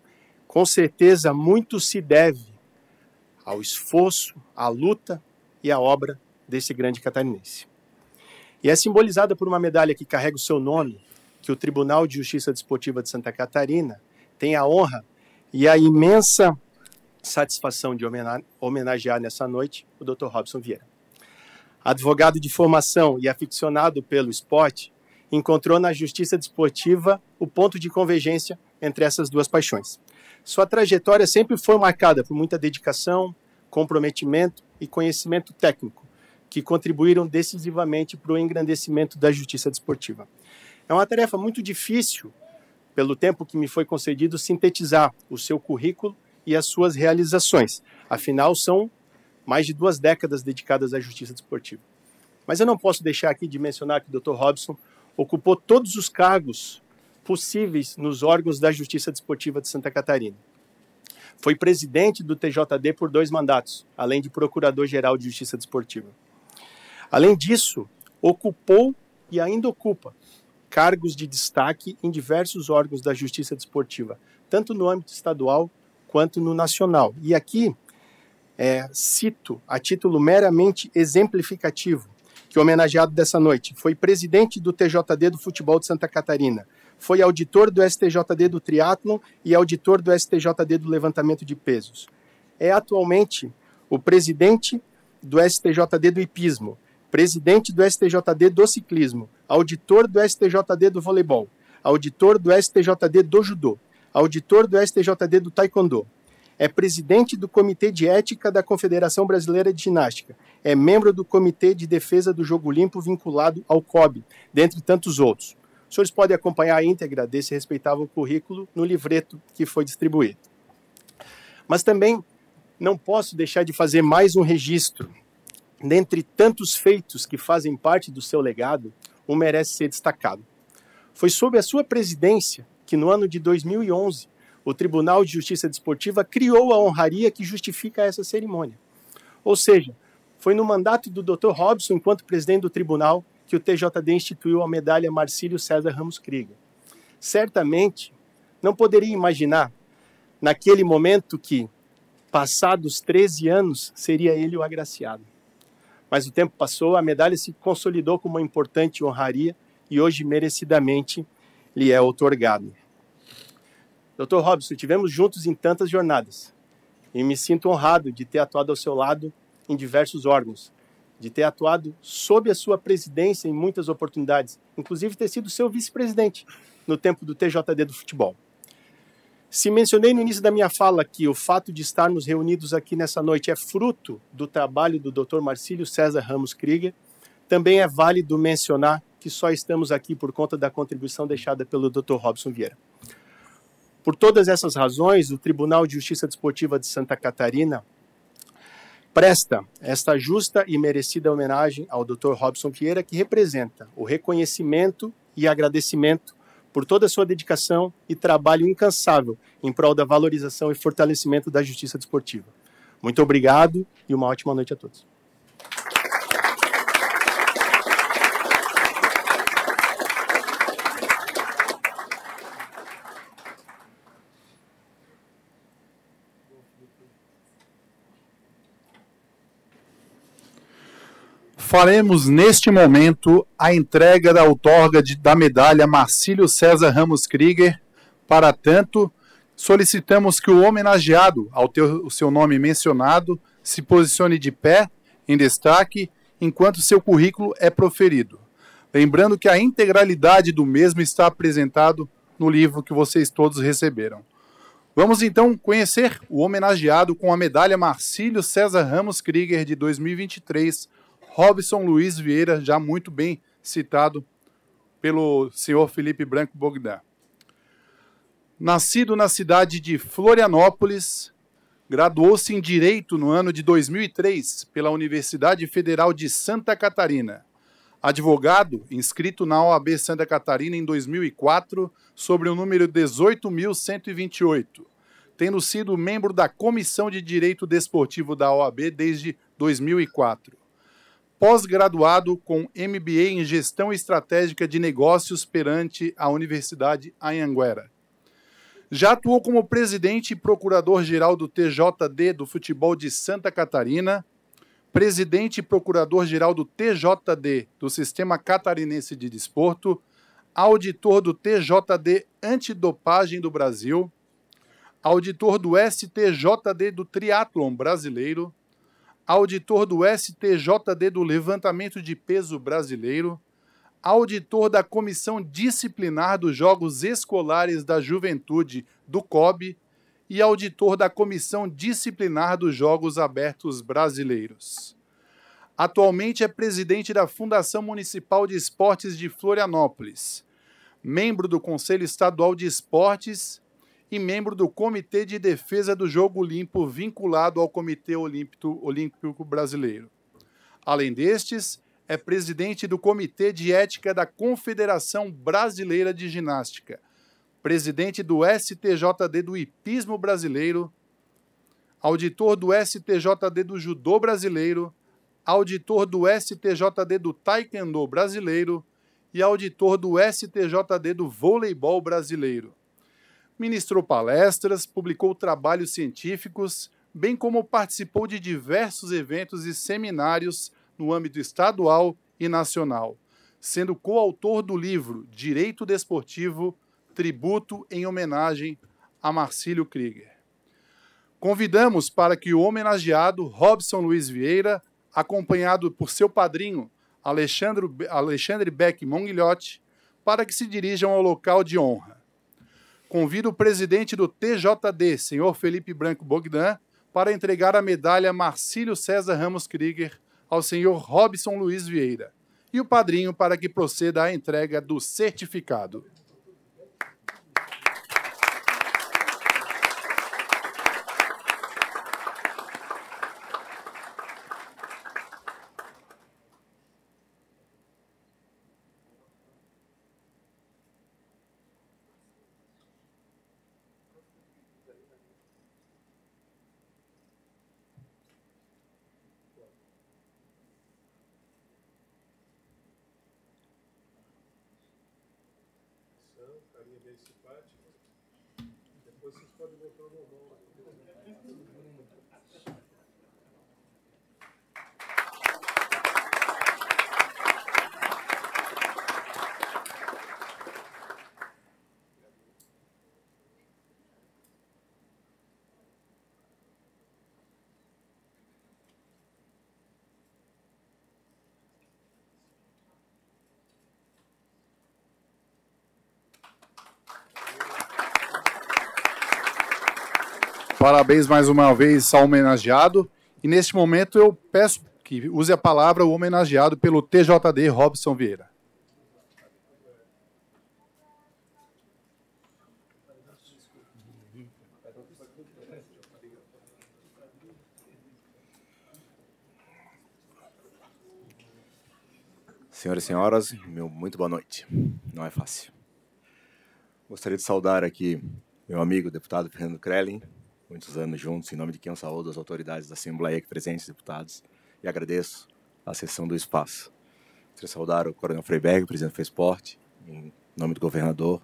com certeza muito se deve ao esforço, à luta e à obra desse grande catarinense. E é simbolizada por uma medalha que carrega o seu nome, que o Tribunal de Justiça Desportiva de Santa Catarina tem a honra e a imensa satisfação de homenagear nessa noite o Dr. Robson Vieira advogado de formação e aficionado pelo esporte, encontrou na justiça desportiva o ponto de convergência entre essas duas paixões. Sua trajetória sempre foi marcada por muita dedicação, comprometimento e conhecimento técnico, que contribuíram decisivamente para o engrandecimento da justiça desportiva. É uma tarefa muito difícil, pelo tempo que me foi concedido, sintetizar o seu currículo e as suas realizações. Afinal, são mais de duas décadas dedicadas à justiça desportiva. Mas eu não posso deixar aqui de mencionar que o Dr. Robson ocupou todos os cargos possíveis nos órgãos da Justiça Desportiva de Santa Catarina. Foi presidente do TJD por dois mandatos, além de procurador-geral de Justiça Desportiva. Além disso, ocupou e ainda ocupa cargos de destaque em diversos órgãos da Justiça Desportiva, tanto no âmbito estadual quanto no nacional. E aqui é, cito, a título meramente exemplificativo, que o homenageado dessa noite foi presidente do TJD do Futebol de Santa Catarina, foi auditor do STJD do Triatlon e auditor do STJD do Levantamento de Pesos. É atualmente o presidente do STJD do Hipismo, presidente do STJD do Ciclismo, auditor do STJD do Voleibol, auditor do STJD do Judô, auditor do STJD do Taekwondo, é presidente do Comitê de Ética da Confederação Brasileira de Ginástica. É membro do Comitê de Defesa do Jogo Limpo vinculado ao COB, dentre tantos outros. Os senhores podem acompanhar a íntegra desse respeitável currículo no livreto que foi distribuído. Mas também não posso deixar de fazer mais um registro. Dentre tantos feitos que fazem parte do seu legado, um merece ser destacado. Foi sob a sua presidência que, no ano de 2011, o Tribunal de Justiça Desportiva criou a honraria que justifica essa cerimônia. Ou seja, foi no mandato do Dr. Robson, enquanto presidente do tribunal, que o TJD instituiu a medalha Marcílio César Ramos Krieger. Certamente, não poderia imaginar, naquele momento, que, passados 13 anos, seria ele o agraciado. Mas o tempo passou, a medalha se consolidou como uma importante honraria e hoje, merecidamente, lhe é otorgada. Dr. Robson, tivemos juntos em tantas jornadas e me sinto honrado de ter atuado ao seu lado em diversos órgãos, de ter atuado sob a sua presidência em muitas oportunidades, inclusive ter sido seu vice-presidente no tempo do TJD do futebol. Se mencionei no início da minha fala que o fato de estarmos reunidos aqui nessa noite é fruto do trabalho do Dr. Marcílio César Ramos Krieger, também é válido mencionar que só estamos aqui por conta da contribuição deixada pelo Dr. Robson Vieira. Por todas essas razões, o Tribunal de Justiça Desportiva de Santa Catarina presta esta justa e merecida homenagem ao Dr. Robson Vieira, que representa o reconhecimento e agradecimento por toda a sua dedicação e trabalho incansável em prol da valorização e fortalecimento da justiça desportiva. Muito obrigado e uma ótima noite a todos. faremos neste momento a entrega da outorga de, da medalha Marcílio César Ramos Krieger. Para tanto, solicitamos que o homenageado, ao ter o seu nome mencionado, se posicione de pé, em destaque, enquanto seu currículo é proferido. Lembrando que a integralidade do mesmo está apresentado no livro que vocês todos receberam. Vamos então conhecer o homenageado com a medalha Marcílio César Ramos Krieger de 2023 Robson Luiz Vieira, já muito bem citado pelo senhor Felipe Branco Bogdan. Nascido na cidade de Florianópolis, graduou-se em Direito no ano de 2003 pela Universidade Federal de Santa Catarina. Advogado, inscrito na OAB Santa Catarina em 2004, sobre o número 18.128, tendo sido membro da Comissão de Direito Desportivo da OAB desde 2004 pós-graduado com MBA em Gestão Estratégica de Negócios perante a Universidade Anhanguera. Já atuou como presidente e procurador-geral do TJD do futebol de Santa Catarina, presidente e procurador-geral do TJD do Sistema Catarinense de Desporto, auditor do TJD Antidopagem do Brasil, auditor do STJD do Triatlon Brasileiro, auditor do STJD do Levantamento de Peso Brasileiro, auditor da Comissão Disciplinar dos Jogos Escolares da Juventude do COB e auditor da Comissão Disciplinar dos Jogos Abertos Brasileiros. Atualmente é presidente da Fundação Municipal de Esportes de Florianópolis, membro do Conselho Estadual de Esportes e membro do Comitê de Defesa do Jogo Limpo vinculado ao Comitê Olímpico, Olímpico Brasileiro. Além destes, é presidente do Comitê de Ética da Confederação Brasileira de Ginástica, presidente do STJD do Hipismo Brasileiro, auditor do STJD do Judô Brasileiro, auditor do STJD do Taekwondo Brasileiro e auditor do STJD do Voleibol Brasileiro. Ministrou palestras, publicou trabalhos científicos, bem como participou de diversos eventos e seminários no âmbito estadual e nacional, sendo coautor do livro Direito Desportivo Tributo em Homenagem a Marcílio Krieger. Convidamos para que o homenageado Robson Luiz Vieira, acompanhado por seu padrinho Alexandre, Alexandre Beck Monguilhote, para que se dirijam ao local de honra convida o presidente do TJD, senhor Felipe Branco Bogdan, para entregar a medalha Marcílio César Ramos Krieger ao senhor Robson Luiz Vieira e o padrinho para que proceda à entrega do certificado. doutor Lobão. Parabéns mais uma vez ao homenageado. E neste momento eu peço que use a palavra o homenageado pelo TJD Robson Vieira. Senhoras e senhoras, meu muito boa noite. Não é fácil. Gostaria de saudar aqui meu amigo, deputado Fernando Krellin, muitos anos juntos, em nome de quem eu saúdo as autoridades da Assembleia aqui presentes, deputados, e agradeço a sessão do espaço. Quero saudar o Coronel Freiberg, presidente do Esporte, em nome do governador,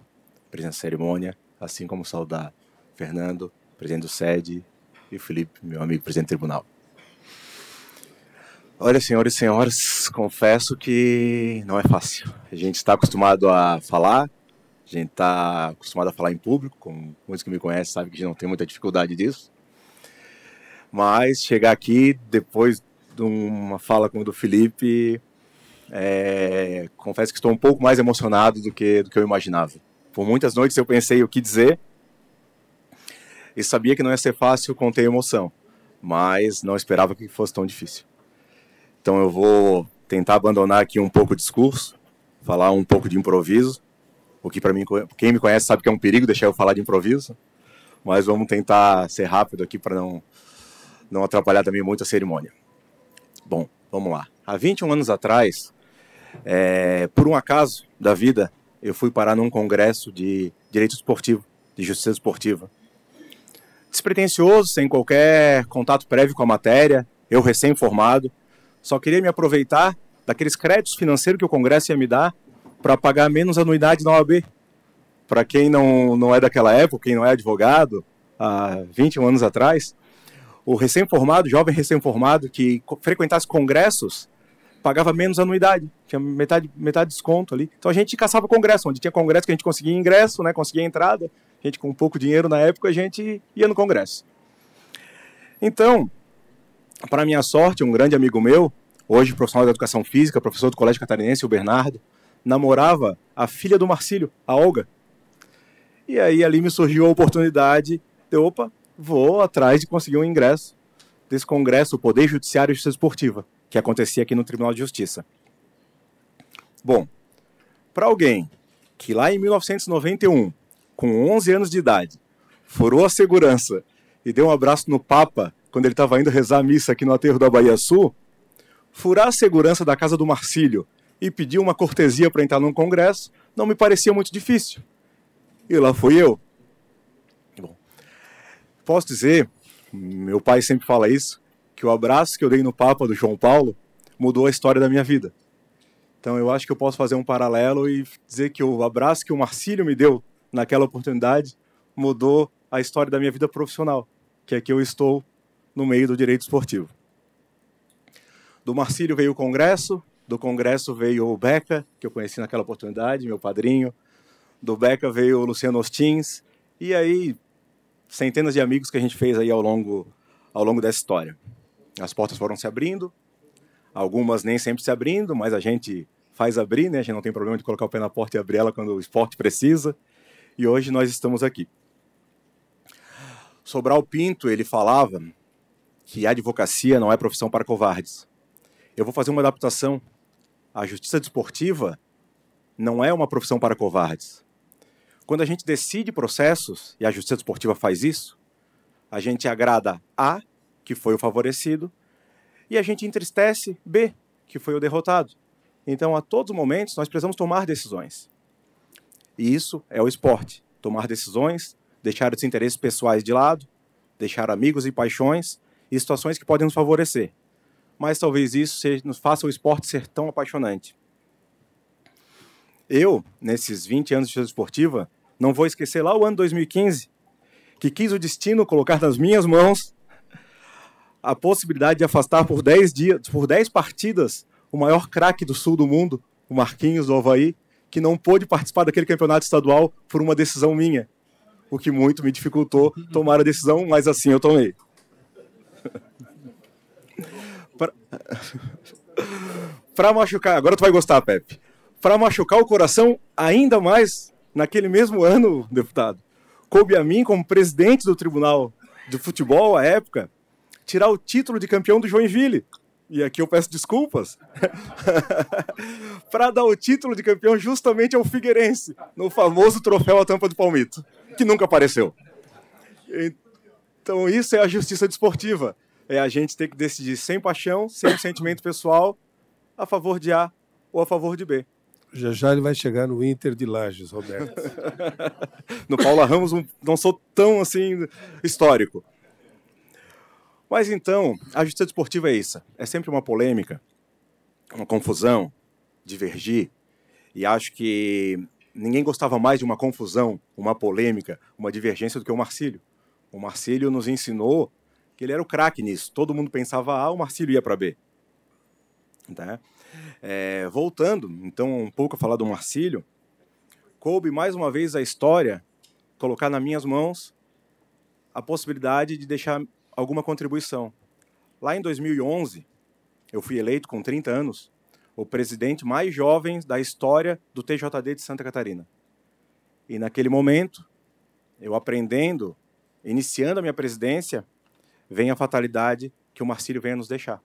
presidente da cerimônia, assim como saudar Fernando, presidente do SED, e Felipe, meu amigo, presidente do tribunal. Olha, senhores e senhoras, confesso que não é fácil. A gente está acostumado a falar, a gente está acostumado a falar em público, como muitos que me conhecem sabem que a gente não tem muita dificuldade disso. Mas chegar aqui, depois de uma fala como a do Felipe, é, confesso que estou um pouco mais emocionado do que, do que eu imaginava. Por muitas noites eu pensei o que dizer e sabia que não ia ser fácil conter emoção, mas não esperava que fosse tão difícil. Então eu vou tentar abandonar aqui um pouco o discurso, falar um pouco de improviso o que para mim, quem me conhece sabe que é um perigo deixar eu falar de improviso, mas vamos tentar ser rápido aqui para não não atrapalhar também muito a cerimônia. Bom, vamos lá. Há 21 anos atrás, é, por um acaso da vida, eu fui parar num congresso de direito esportivo, de justiça esportiva. Despretensioso, sem qualquer contato prévio com a matéria, eu recém-formado, só queria me aproveitar daqueles créditos financeiros que o congresso ia me dar para pagar menos anuidade na OAB. Para quem não, não é daquela época, quem não é advogado, há 21 anos atrás, o recém-formado, jovem recém-formado que frequentasse congressos, pagava menos anuidade, tinha metade, metade desconto ali. Então a gente caçava congresso, onde tinha congresso que a gente conseguia ingresso, né, conseguia entrada, a gente com pouco dinheiro na época, a gente ia no congresso. Então, para minha sorte, um grande amigo meu, hoje profissional da educação física, professor do Colégio Catarinense, o Bernardo, namorava a filha do Marcílio, a Olga. E aí ali me surgiu a oportunidade de, opa, vou atrás de conseguir um ingresso desse congresso Poder Judiciário e Justiça Esportiva, que acontecia aqui no Tribunal de Justiça. Bom, para alguém que lá em 1991, com 11 anos de idade, furou a segurança e deu um abraço no Papa quando ele estava indo rezar a missa aqui no Aterro da Bahia Sul, furar a segurança da casa do Marcílio e pedir uma cortesia para entrar num congresso, não me parecia muito difícil. E lá fui eu. Bom, posso dizer, meu pai sempre fala isso, que o abraço que eu dei no Papa do João Paulo mudou a história da minha vida. Então eu acho que eu posso fazer um paralelo e dizer que o abraço que o Marcílio me deu naquela oportunidade mudou a história da minha vida profissional, que é que eu estou no meio do direito esportivo. Do Marcílio veio o congresso, do Congresso veio o Beca, que eu conheci naquela oportunidade, meu padrinho. Do Beca veio o Luciano Ostins. E aí, centenas de amigos que a gente fez aí ao longo, ao longo dessa história. As portas foram se abrindo, algumas nem sempre se abrindo, mas a gente faz abrir, né? A gente não tem problema de colocar o pé na porta e abrir ela quando o esporte precisa. E hoje nós estamos aqui. Sobral Pinto, ele falava que a advocacia não é profissão para covardes. Eu vou fazer uma adaptação a justiça desportiva não é uma profissão para covardes. Quando a gente decide processos, e a justiça desportiva faz isso, a gente agrada A, que foi o favorecido, e a gente entristece B, que foi o derrotado. Então, a todos os momentos, nós precisamos tomar decisões. E isso é o esporte. Tomar decisões, deixar os interesses pessoais de lado, deixar amigos e paixões e situações que podem nos favorecer mas talvez isso nos faça o esporte ser tão apaixonante. Eu, nesses 20 anos de gestão esportiva, não vou esquecer lá o ano 2015, que quis o destino colocar nas minhas mãos a possibilidade de afastar por 10 dias, por 10 partidas, o maior craque do sul do mundo, o Marquinhos do Havaí, que não pôde participar daquele campeonato estadual por uma decisão minha, o que muito me dificultou tomar a decisão, mas assim eu tomei. Pra... pra machucar, agora tu vai gostar, Pepe. Para machucar o coração ainda mais, naquele mesmo ano, deputado, coube a mim, como presidente do Tribunal de Futebol à época, tirar o título de campeão do Joinville. E aqui eu peço desculpas para dar o título de campeão justamente ao Figueirense, no famoso troféu à tampa do palmito, que nunca apareceu. Então isso é a justiça desportiva é a gente ter que decidir sem paixão, sem sentimento pessoal, a favor de A ou a favor de B. Já já ele vai chegar no Inter de Lages, Roberto. no Paula Ramos não sou tão assim histórico. Mas então, a justiça desportiva é isso. É sempre uma polêmica, uma confusão, divergir. E acho que ninguém gostava mais de uma confusão, uma polêmica, uma divergência do que o Marcílio. O Marcílio nos ensinou que ele era o craque nisso. Todo mundo pensava A, ah, o Marcílio ia para B. Tá? É, voltando, então, um pouco a falar do Marcílio, coube mais uma vez a história colocar nas minhas mãos a possibilidade de deixar alguma contribuição. Lá em 2011, eu fui eleito com 30 anos o presidente mais jovem da história do TJD de Santa Catarina. E naquele momento, eu aprendendo, iniciando a minha presidência, vem a fatalidade que o Marcílio venha nos deixar.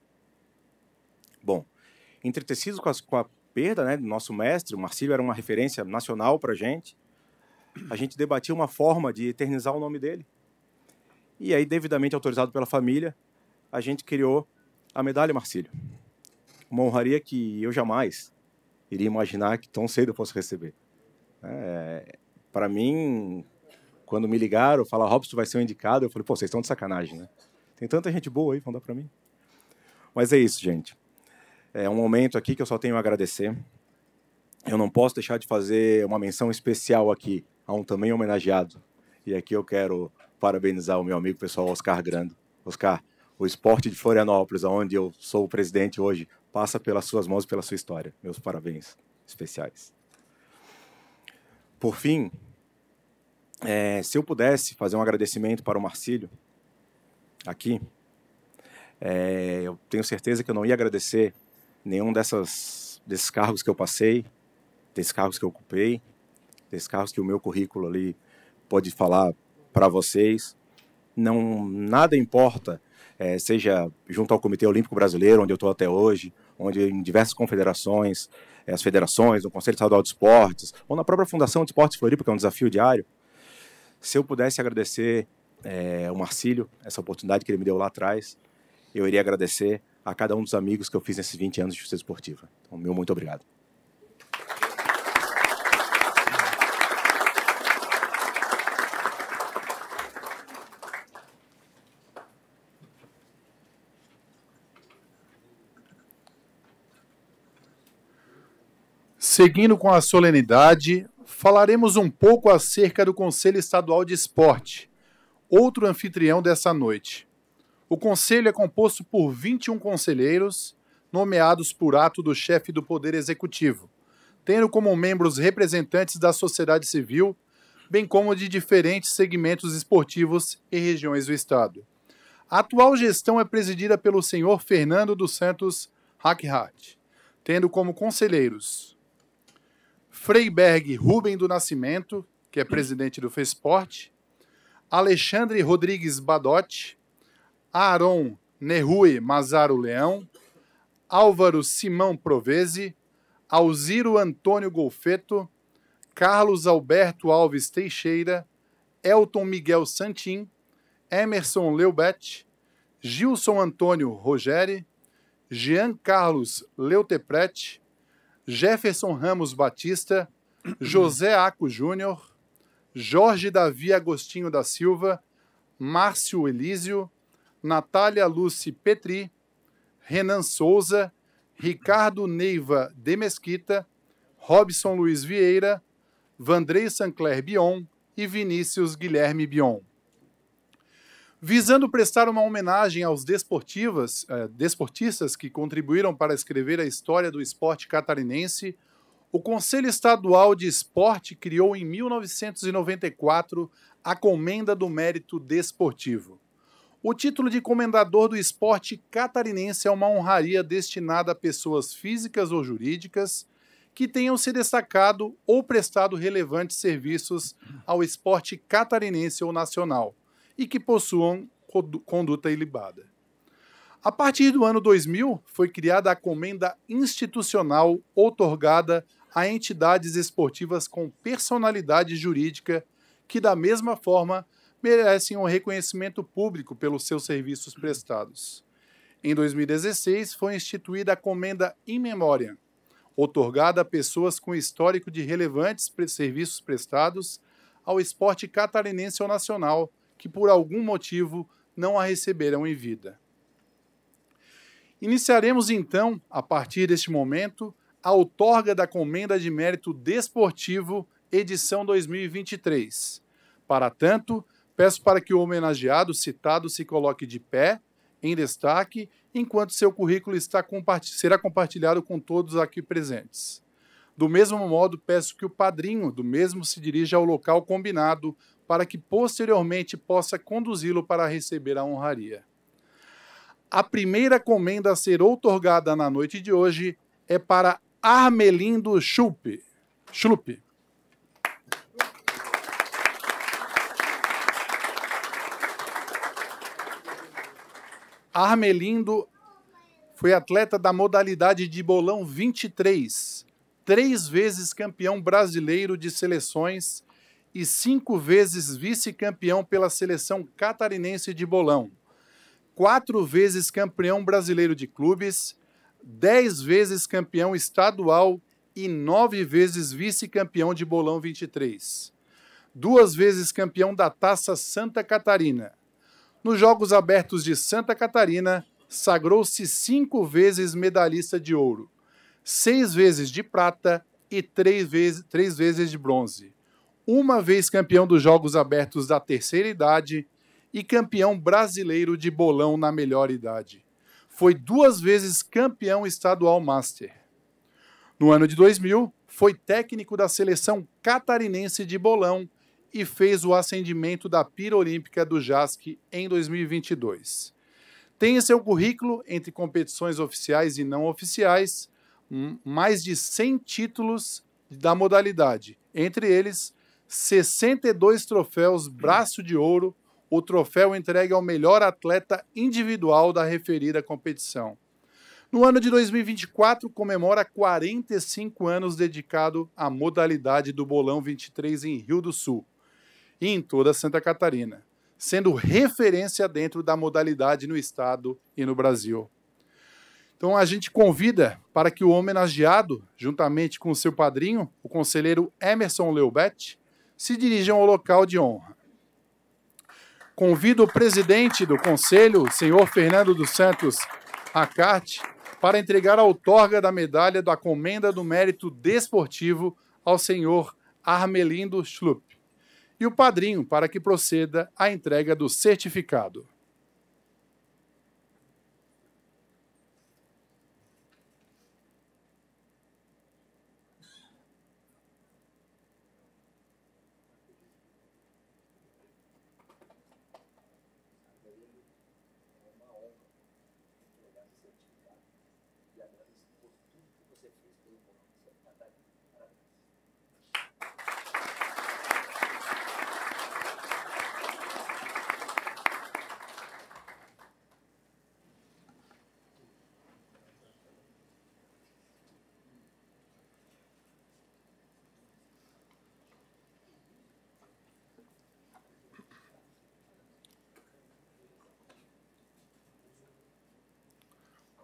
Bom, entretecido com, as, com a perda né, do nosso mestre, o Marcílio era uma referência nacional para a gente, a gente debatia uma forma de eternizar o nome dele. E aí, devidamente autorizado pela família, a gente criou a medalha Marcílio. Uma honraria que eu jamais iria imaginar que tão cedo eu fosse receber. É, para mim, quando me ligaram, falaram, Robson, vai ser um indicado, eu falei, pô, vocês estão de sacanagem, né? Tem tanta gente boa aí, vão dar para mim. Mas é isso, gente. É um momento aqui que eu só tenho a agradecer. Eu não posso deixar de fazer uma menção especial aqui a um também homenageado. E aqui eu quero parabenizar o meu amigo pessoal Oscar Grando. Oscar, o esporte de Florianópolis, onde eu sou o presidente hoje, passa pelas suas mãos e pela sua história. Meus parabéns especiais. Por fim, é, se eu pudesse fazer um agradecimento para o Marcílio, aqui, é, eu tenho certeza que eu não ia agradecer nenhum dessas, desses cargos que eu passei, desses cargos que eu ocupei, desses cargos que o meu currículo ali pode falar para vocês. Não, nada importa, é, seja junto ao Comitê Olímpico Brasileiro, onde eu estou até hoje, onde em diversas confederações, é, as federações, o Conselho Estadual de Esportes, ou na própria Fundação de Esportes Floripa, que é um desafio diário, se eu pudesse agradecer é, o Marcílio, essa oportunidade que ele me deu lá atrás. Eu iria agradecer a cada um dos amigos que eu fiz nesses 20 anos de justiça esportiva. Então, meu muito obrigado. Seguindo com a solenidade, falaremos um pouco acerca do Conselho Estadual de Esporte, outro anfitrião dessa noite. O conselho é composto por 21 conselheiros, nomeados por ato do chefe do Poder Executivo, tendo como membros representantes da sociedade civil, bem como de diferentes segmentos esportivos e regiões do Estado. A atual gestão é presidida pelo senhor Fernando dos Santos Hackhardt, tendo como conselheiros Freiberg Rubem do Nascimento, que é presidente do FESPORTE, Alexandre Rodrigues Badotti, Aaron Nerui Mazaro Leão, Álvaro Simão Provese, Alziro Antônio Golfeto, Carlos Alberto Alves Teixeira, Elton Miguel Santim, Emerson Leubet, Gilson Antônio Rogeri, Jean Carlos Leuteprete, Jefferson Ramos Batista, José Aco Júnior, Jorge Davi Agostinho da Silva, Márcio Elísio, Natália Luce Petri, Renan Souza, Ricardo Neiva de Mesquita, Robson Luiz Vieira, Vandrei Sancler Bion e Vinícius Guilherme Bion. Visando prestar uma homenagem aos desportivas, eh, desportistas que contribuíram para escrever a história do esporte catarinense, o Conselho Estadual de Esporte criou em 1994 a Comenda do Mérito Desportivo. O título de Comendador do Esporte Catarinense é uma honraria destinada a pessoas físicas ou jurídicas que tenham se destacado ou prestado relevantes serviços ao esporte catarinense ou nacional e que possuam conduta ilibada. A partir do ano 2000, foi criada a Comenda Institucional, outorgada a entidades esportivas com personalidade jurídica que, da mesma forma, merecem um reconhecimento público pelos seus serviços prestados. Em 2016, foi instituída a Comenda In Memoriam, otorgada a pessoas com histórico de relevantes serviços prestados ao esporte catarinense ou nacional que, por algum motivo, não a receberam em vida. Iniciaremos então, a partir deste momento, a outorga da Comenda de Mérito Desportivo, edição 2023. Para tanto, peço para que o homenageado citado se coloque de pé, em destaque, enquanto seu currículo está compartilh será compartilhado com todos aqui presentes. Do mesmo modo, peço que o padrinho do mesmo se dirija ao local combinado para que posteriormente possa conduzi-lo para receber a honraria. A primeira comenda a ser outorgada na noite de hoje é para Armelindo Schulpe. Armelindo foi atleta da modalidade de bolão 23, três vezes campeão brasileiro de seleções e cinco vezes vice-campeão pela seleção catarinense de bolão, quatro vezes campeão brasileiro de clubes dez vezes campeão estadual e nove vezes vice-campeão de Bolão 23. Duas vezes campeão da Taça Santa Catarina. Nos Jogos Abertos de Santa Catarina, sagrou-se cinco vezes medalhista de ouro, seis vezes de prata e três vezes, três vezes de bronze. Uma vez campeão dos Jogos Abertos da Terceira Idade e campeão brasileiro de bolão na melhor idade foi duas vezes campeão estadual Master. No ano de 2000, foi técnico da seleção catarinense de bolão e fez o ascendimento da pira olímpica do JASC em 2022. Tem em seu currículo, entre competições oficiais e não oficiais, mais de 100 títulos da modalidade, entre eles 62 troféus braço de ouro o troféu entregue ao melhor atleta individual da referida competição. No ano de 2024, comemora 45 anos dedicado à modalidade do Bolão 23 em Rio do Sul e em toda Santa Catarina, sendo referência dentro da modalidade no estado e no Brasil. Então a gente convida para que o homenageado, juntamente com seu padrinho, o conselheiro Emerson Leubet, se dirijam ao local de honra convido o presidente do Conselho, senhor Fernando dos Santos Acarte, para entregar a outorga da medalha da Comenda do Mérito Desportivo ao senhor Armelindo Schlupp e o padrinho para que proceda à entrega do certificado.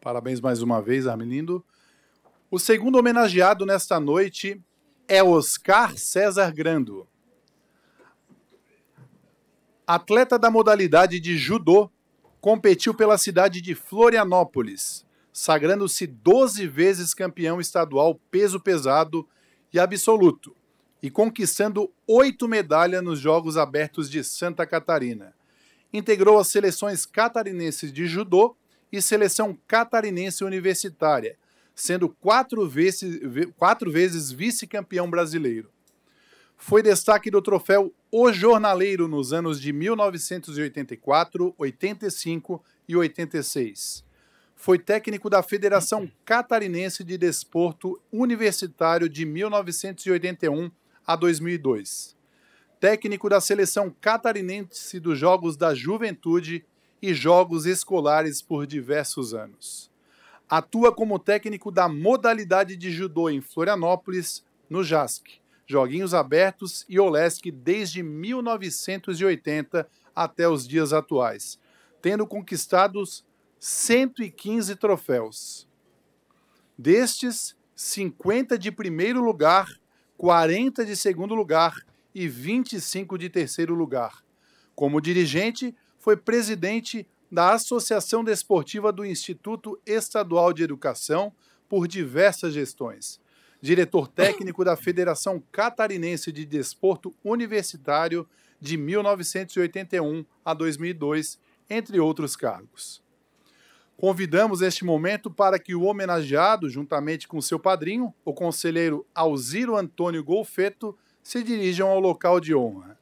Parabéns mais uma vez, Arminindo. O segundo homenageado nesta noite é Oscar César Grando. Atleta da modalidade de judô, competiu pela cidade de Florianópolis, sagrando-se 12 vezes campeão estadual peso pesado e absoluto, e conquistando oito medalhas nos Jogos Abertos de Santa Catarina. Integrou as seleções catarinenses de judô e seleção catarinense universitária, sendo quatro vezes, quatro vezes vice-campeão brasileiro. Foi destaque do troféu O Jornaleiro nos anos de 1984, 85 e 86. Foi técnico da Federação Catarinense de Desporto Universitário de 1981 a 2002. Técnico da Seleção Catarinense dos Jogos da Juventude e jogos escolares por diversos anos. Atua como técnico da modalidade de judô em Florianópolis, no JASC, Joguinhos Abertos e OLESC desde 1980 até os dias atuais, tendo conquistados 115 troféus. Destes, 50 de primeiro lugar, 40 de segundo lugar e 25 de terceiro lugar. Como dirigente, foi presidente da Associação Desportiva do Instituto Estadual de Educação por diversas gestões. Diretor técnico da Federação Catarinense de Desporto Universitário de 1981 a 2002, entre outros cargos. Convidamos este momento para que o homenageado, juntamente com seu padrinho, o conselheiro Alziro Antônio Golfeto, se dirijam ao local de honra.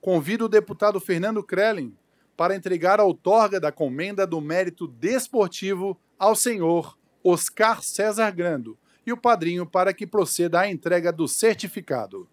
Convido o deputado Fernando Krellen para entregar a outorga da Comenda do Mérito Desportivo ao senhor Oscar César Grando e o padrinho para que proceda à entrega do certificado.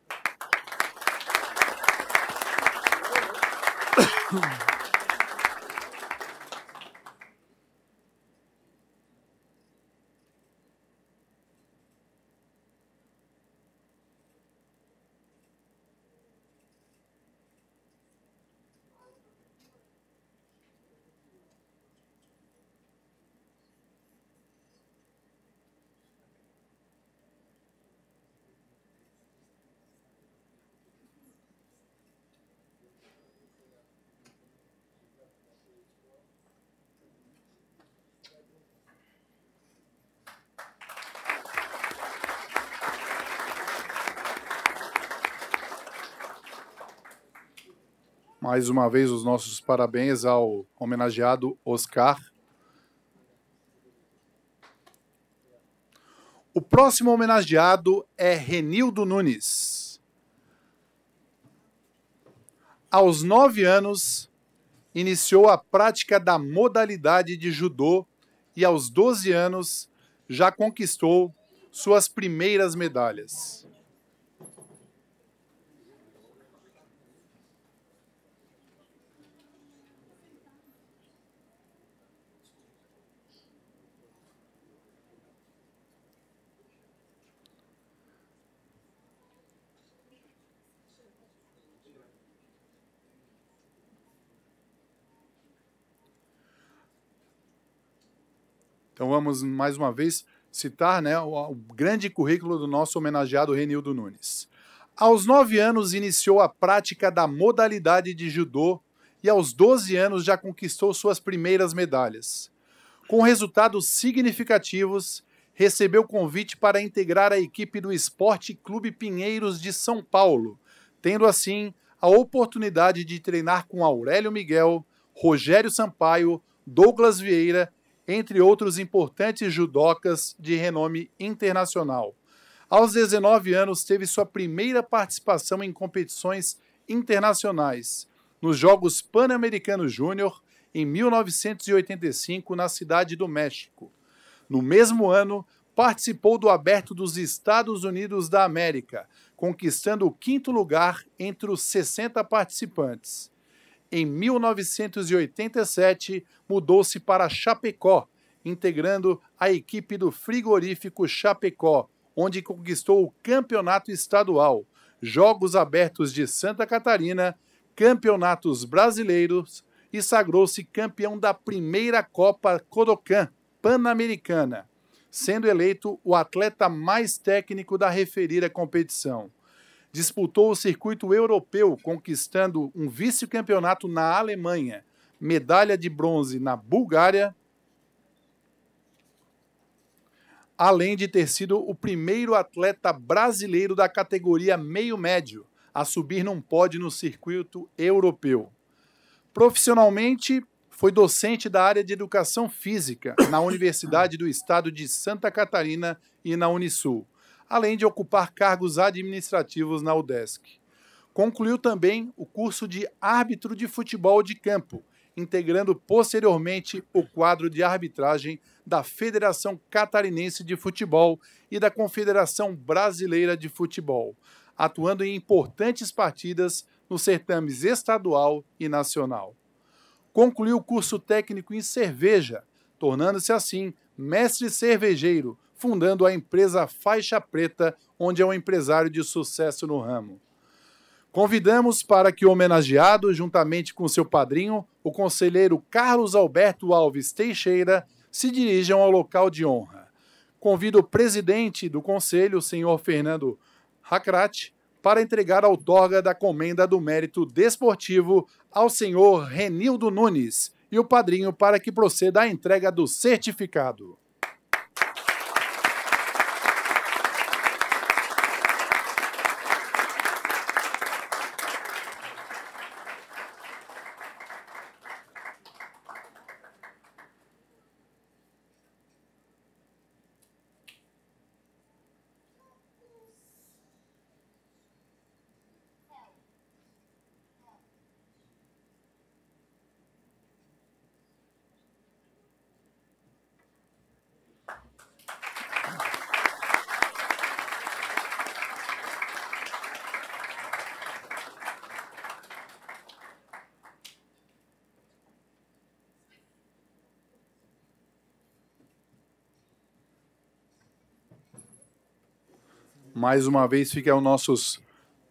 mais uma vez os nossos parabéns ao homenageado Oscar. O próximo homenageado é Renildo Nunes. Aos nove anos, iniciou a prática da modalidade de judô e, aos 12 anos, já conquistou suas primeiras medalhas. Então vamos mais uma vez citar né, o, o grande currículo do nosso homenageado Renildo Nunes. Aos 9 anos iniciou a prática da modalidade de judô e aos 12 anos já conquistou suas primeiras medalhas. Com resultados significativos, recebeu convite para integrar a equipe do Esporte Clube Pinheiros de São Paulo, tendo assim a oportunidade de treinar com Aurélio Miguel, Rogério Sampaio, Douglas Vieira entre outros importantes judocas de renome internacional. Aos 19 anos, teve sua primeira participação em competições internacionais, nos Jogos Pan-Americanos Júnior, em 1985, na cidade do México. No mesmo ano, participou do Aberto dos Estados Unidos da América, conquistando o quinto lugar entre os 60 participantes em 1987, mudou-se para Chapecó, integrando a equipe do frigorífico Chapecó, onde conquistou o campeonato estadual, Jogos Abertos de Santa Catarina, Campeonatos Brasileiros e sagrou-se campeão da primeira Copa Kodokan Pan-Americana, sendo eleito o atleta mais técnico da referida competição disputou o circuito europeu, conquistando um vice-campeonato na Alemanha, medalha de bronze na Bulgária, além de ter sido o primeiro atleta brasileiro da categoria meio-médio a subir num pódio no circuito europeu. Profissionalmente, foi docente da área de educação física na Universidade do Estado de Santa Catarina e na Unisul além de ocupar cargos administrativos na UDESC. Concluiu também o curso de árbitro de futebol de campo, integrando posteriormente o quadro de arbitragem da Federação Catarinense de Futebol e da Confederação Brasileira de Futebol, atuando em importantes partidas nos certames estadual e nacional. Concluiu o curso técnico em cerveja, tornando-se assim mestre cervejeiro, fundando a empresa Faixa Preta, onde é um empresário de sucesso no ramo. Convidamos para que o homenageado, juntamente com seu padrinho, o conselheiro Carlos Alberto Alves Teixeira, se dirijam ao local de honra. Convido o presidente do conselho, senhor Fernando Racrate, para entregar a outorga da comenda do mérito desportivo ao senhor Renildo Nunes e o padrinho para que proceda à entrega do certificado. mais uma vez fica os nossos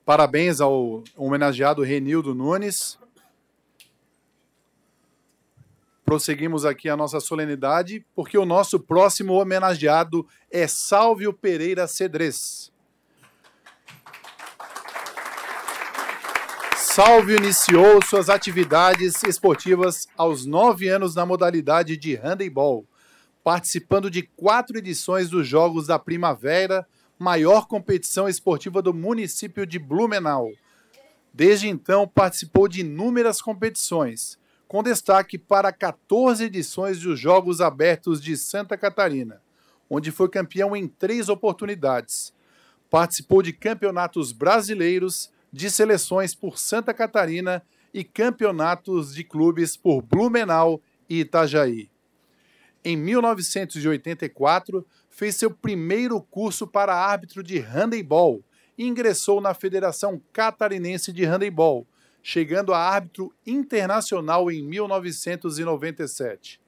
parabéns ao homenageado Renildo Nunes. Prosseguimos aqui a nossa solenidade, porque o nosso próximo homenageado é Salvio Pereira Cedrez. Salvio iniciou suas atividades esportivas aos nove anos na modalidade de handebol, participando de quatro edições dos Jogos da Primavera maior competição esportiva do município de Blumenau. Desde então, participou de inúmeras competições, com destaque para 14 edições dos Jogos Abertos de Santa Catarina, onde foi campeão em três oportunidades. Participou de campeonatos brasileiros, de seleções por Santa Catarina e campeonatos de clubes por Blumenau e Itajaí. Em 1984, fez seu primeiro curso para árbitro de handebol e ingressou na Federação Catarinense de Handebol, chegando a árbitro internacional em 1997.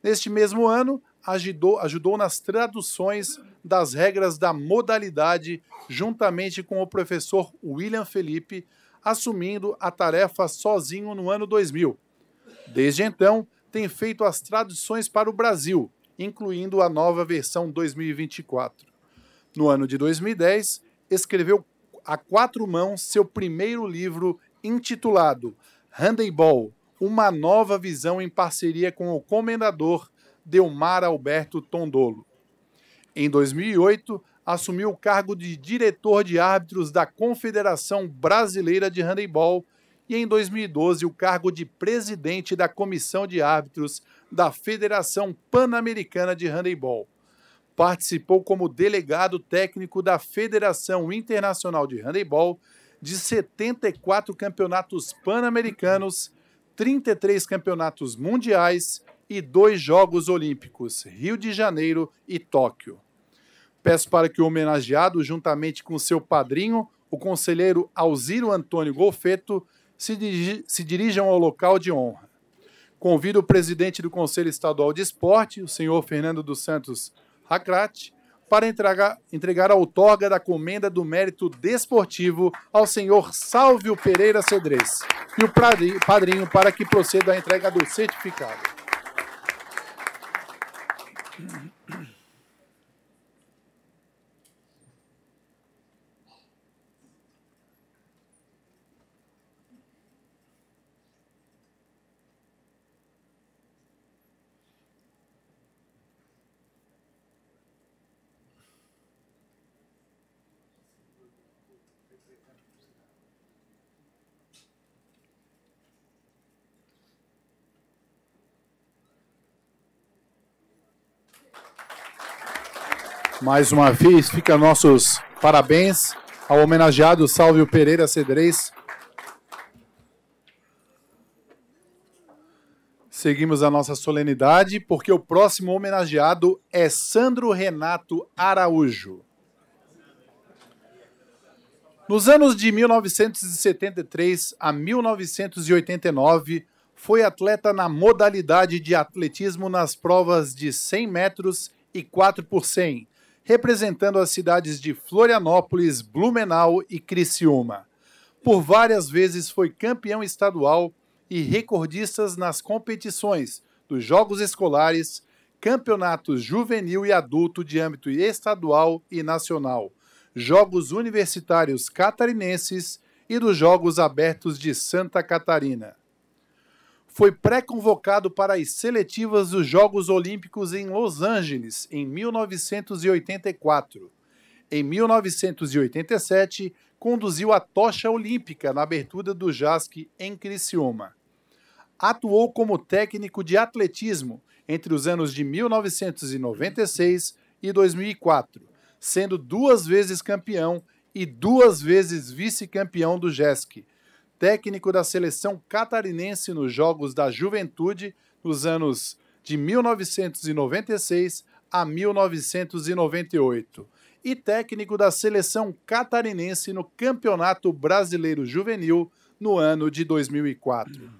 Neste mesmo ano, ajudou, ajudou nas traduções das regras da modalidade, juntamente com o professor William Felipe, assumindo a tarefa sozinho no ano 2000. Desde então, tem feito as traduções para o Brasil, incluindo a nova versão 2024. No ano de 2010, escreveu a quatro mãos seu primeiro livro intitulado Handebol, uma nova visão em parceria com o comendador Delmar Alberto Tondolo. Em 2008, assumiu o cargo de diretor de árbitros da Confederação Brasileira de Handebol e em 2012 o cargo de presidente da Comissão de Árbitros da Federação Pan-Americana de Handebol. Participou como delegado técnico da Federação Internacional de Handebol de 74 campeonatos pan-americanos, 33 campeonatos mundiais e dois Jogos Olímpicos, Rio de Janeiro e Tóquio. Peço para que o homenageado, juntamente com seu padrinho, o conselheiro Alziro Antônio Golfeto, se, dirige, se dirijam ao local de honra. Convido o presidente do Conselho Estadual de Esporte, o senhor Fernando dos Santos Racrate, para entregar, entregar a outorga da comenda do mérito desportivo ao senhor Salvio Pereira Cedrez e o padrinho para que proceda à entrega do certificado. Mais uma vez, fica nossos parabéns ao homenageado Salvio Pereira Cedrez. Seguimos a nossa solenidade, porque o próximo homenageado é Sandro Renato Araújo. Nos anos de 1973 a 1989, foi atleta na modalidade de atletismo nas provas de 100 metros e 4 por 100, representando as cidades de Florianópolis, Blumenau e Criciúma. Por várias vezes foi campeão estadual e recordistas nas competições dos Jogos Escolares, Campeonatos Juvenil e Adulto de âmbito estadual e nacional, Jogos Universitários Catarinenses e dos Jogos Abertos de Santa Catarina foi pré-convocado para as seletivas dos Jogos Olímpicos em Los Angeles, em 1984. Em 1987, conduziu a tocha olímpica na abertura do JASC em Criciúma. Atuou como técnico de atletismo entre os anos de 1996 e 2004, sendo duas vezes campeão e duas vezes vice-campeão do JESC, técnico da seleção catarinense nos Jogos da Juventude nos anos de 1996 a 1998 e técnico da seleção catarinense no Campeonato Brasileiro Juvenil no ano de 2004.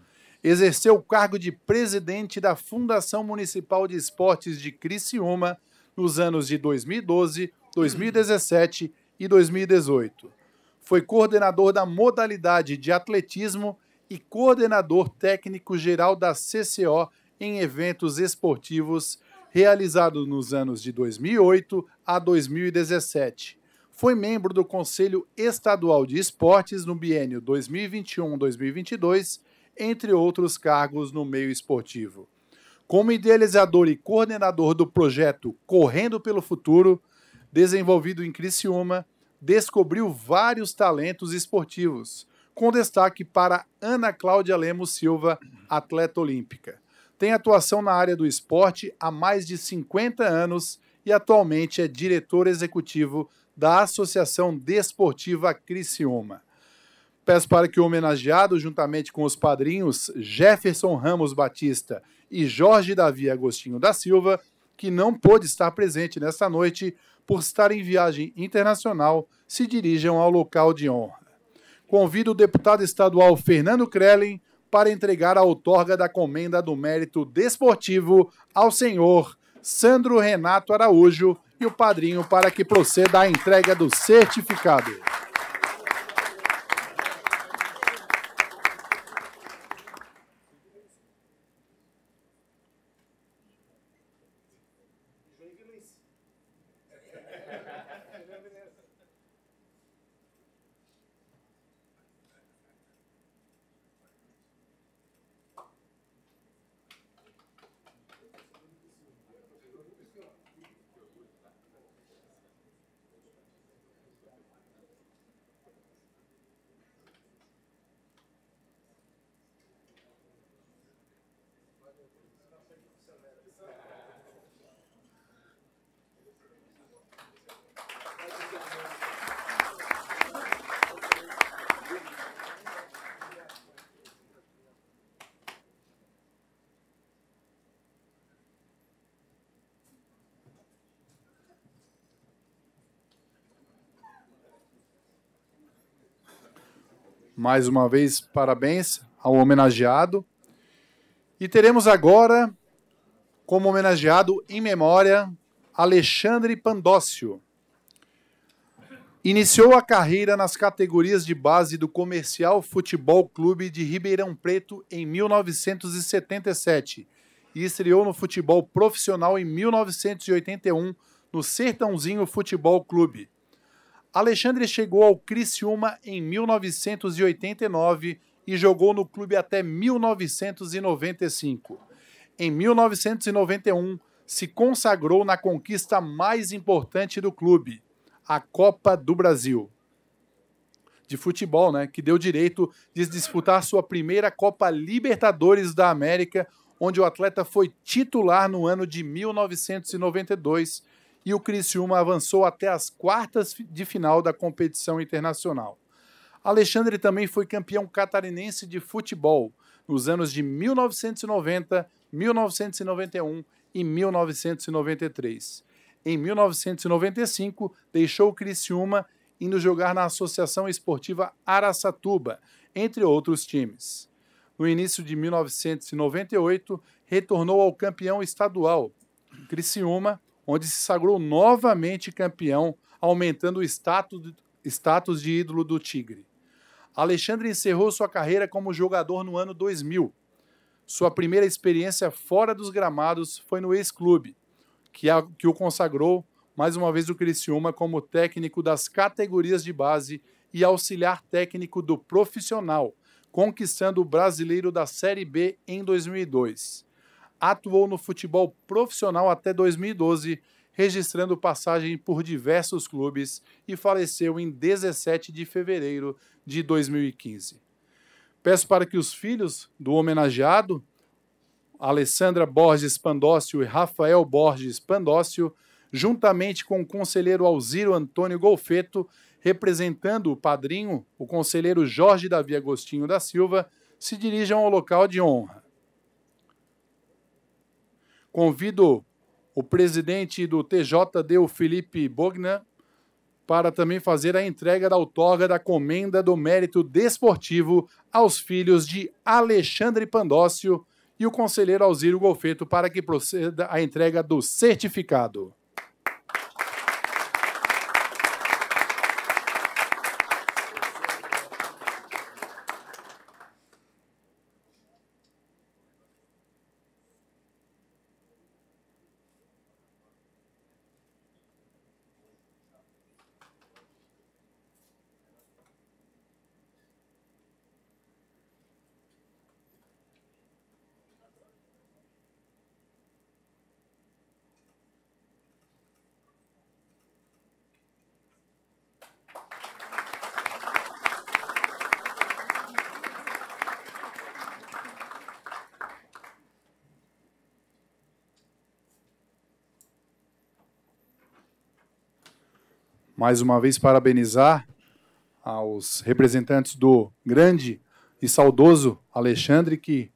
Exerceu o cargo de presidente da Fundação Municipal de Esportes de Criciúma nos anos de 2012, 2017 e 2018 foi coordenador da modalidade de atletismo e coordenador técnico geral da CCO em eventos esportivos realizado nos anos de 2008 a 2017. Foi membro do Conselho Estadual de Esportes no biênio 2021-2022, entre outros cargos no meio esportivo. Como idealizador e coordenador do projeto Correndo pelo Futuro, desenvolvido em Criciúma, descobriu vários talentos esportivos, com destaque para Ana Cláudia Lemos Silva, atleta olímpica. Tem atuação na área do esporte há mais de 50 anos e atualmente é diretor executivo da Associação Desportiva Criciúma. Peço para que o homenageado, juntamente com os padrinhos Jefferson Ramos Batista e Jorge Davi Agostinho da Silva, que não pôde estar presente nesta noite, por estar em viagem internacional, se dirijam ao local de honra. Convido o deputado estadual Fernando Krellen para entregar a outorga da Comenda do Mérito Desportivo ao senhor Sandro Renato Araújo e o padrinho para que proceda à entrega do certificado. Mais uma vez, parabéns ao homenageado. E teremos agora, como homenageado em memória, Alexandre Pandócio. Iniciou a carreira nas categorias de base do Comercial Futebol Clube de Ribeirão Preto em 1977 e estreou no futebol profissional em 1981 no Sertãozinho Futebol Clube. Alexandre chegou ao Criciúma em 1989 e jogou no clube até 1995. Em 1991, se consagrou na conquista mais importante do clube, a Copa do Brasil. De futebol, né? Que deu direito de disputar sua primeira Copa Libertadores da América, onde o atleta foi titular no ano de 1992, e o Criciúma avançou até as quartas de final da competição internacional. Alexandre também foi campeão catarinense de futebol nos anos de 1990, 1991 e 1993. Em 1995, deixou o Criciúma indo jogar na Associação Esportiva Araçatuba, entre outros times. No início de 1998, retornou ao campeão estadual, Criciúma, onde se sagrou novamente campeão, aumentando o status, status de ídolo do Tigre. Alexandre encerrou sua carreira como jogador no ano 2000. Sua primeira experiência fora dos gramados foi no ex-clube, que, que o consagrou mais uma vez o Criciúma como técnico das categorias de base e auxiliar técnico do profissional, conquistando o brasileiro da Série B em 2002 atuou no futebol profissional até 2012, registrando passagem por diversos clubes e faleceu em 17 de fevereiro de 2015. Peço para que os filhos do homenageado, Alessandra Borges Pandócio e Rafael Borges Pandócio, juntamente com o conselheiro Alziro Antônio Golfeto, representando o padrinho, o conselheiro Jorge Davi Agostinho da Silva, se dirijam ao local de honra. Convido o presidente do TJD, o Felipe Bogna, para também fazer a entrega da outorga da Comenda do Mérito Desportivo aos filhos de Alexandre Pandócio e o conselheiro Alzírio Golfeto para que proceda a entrega do certificado. mais uma vez parabenizar aos representantes do grande e saudoso Alexandre, que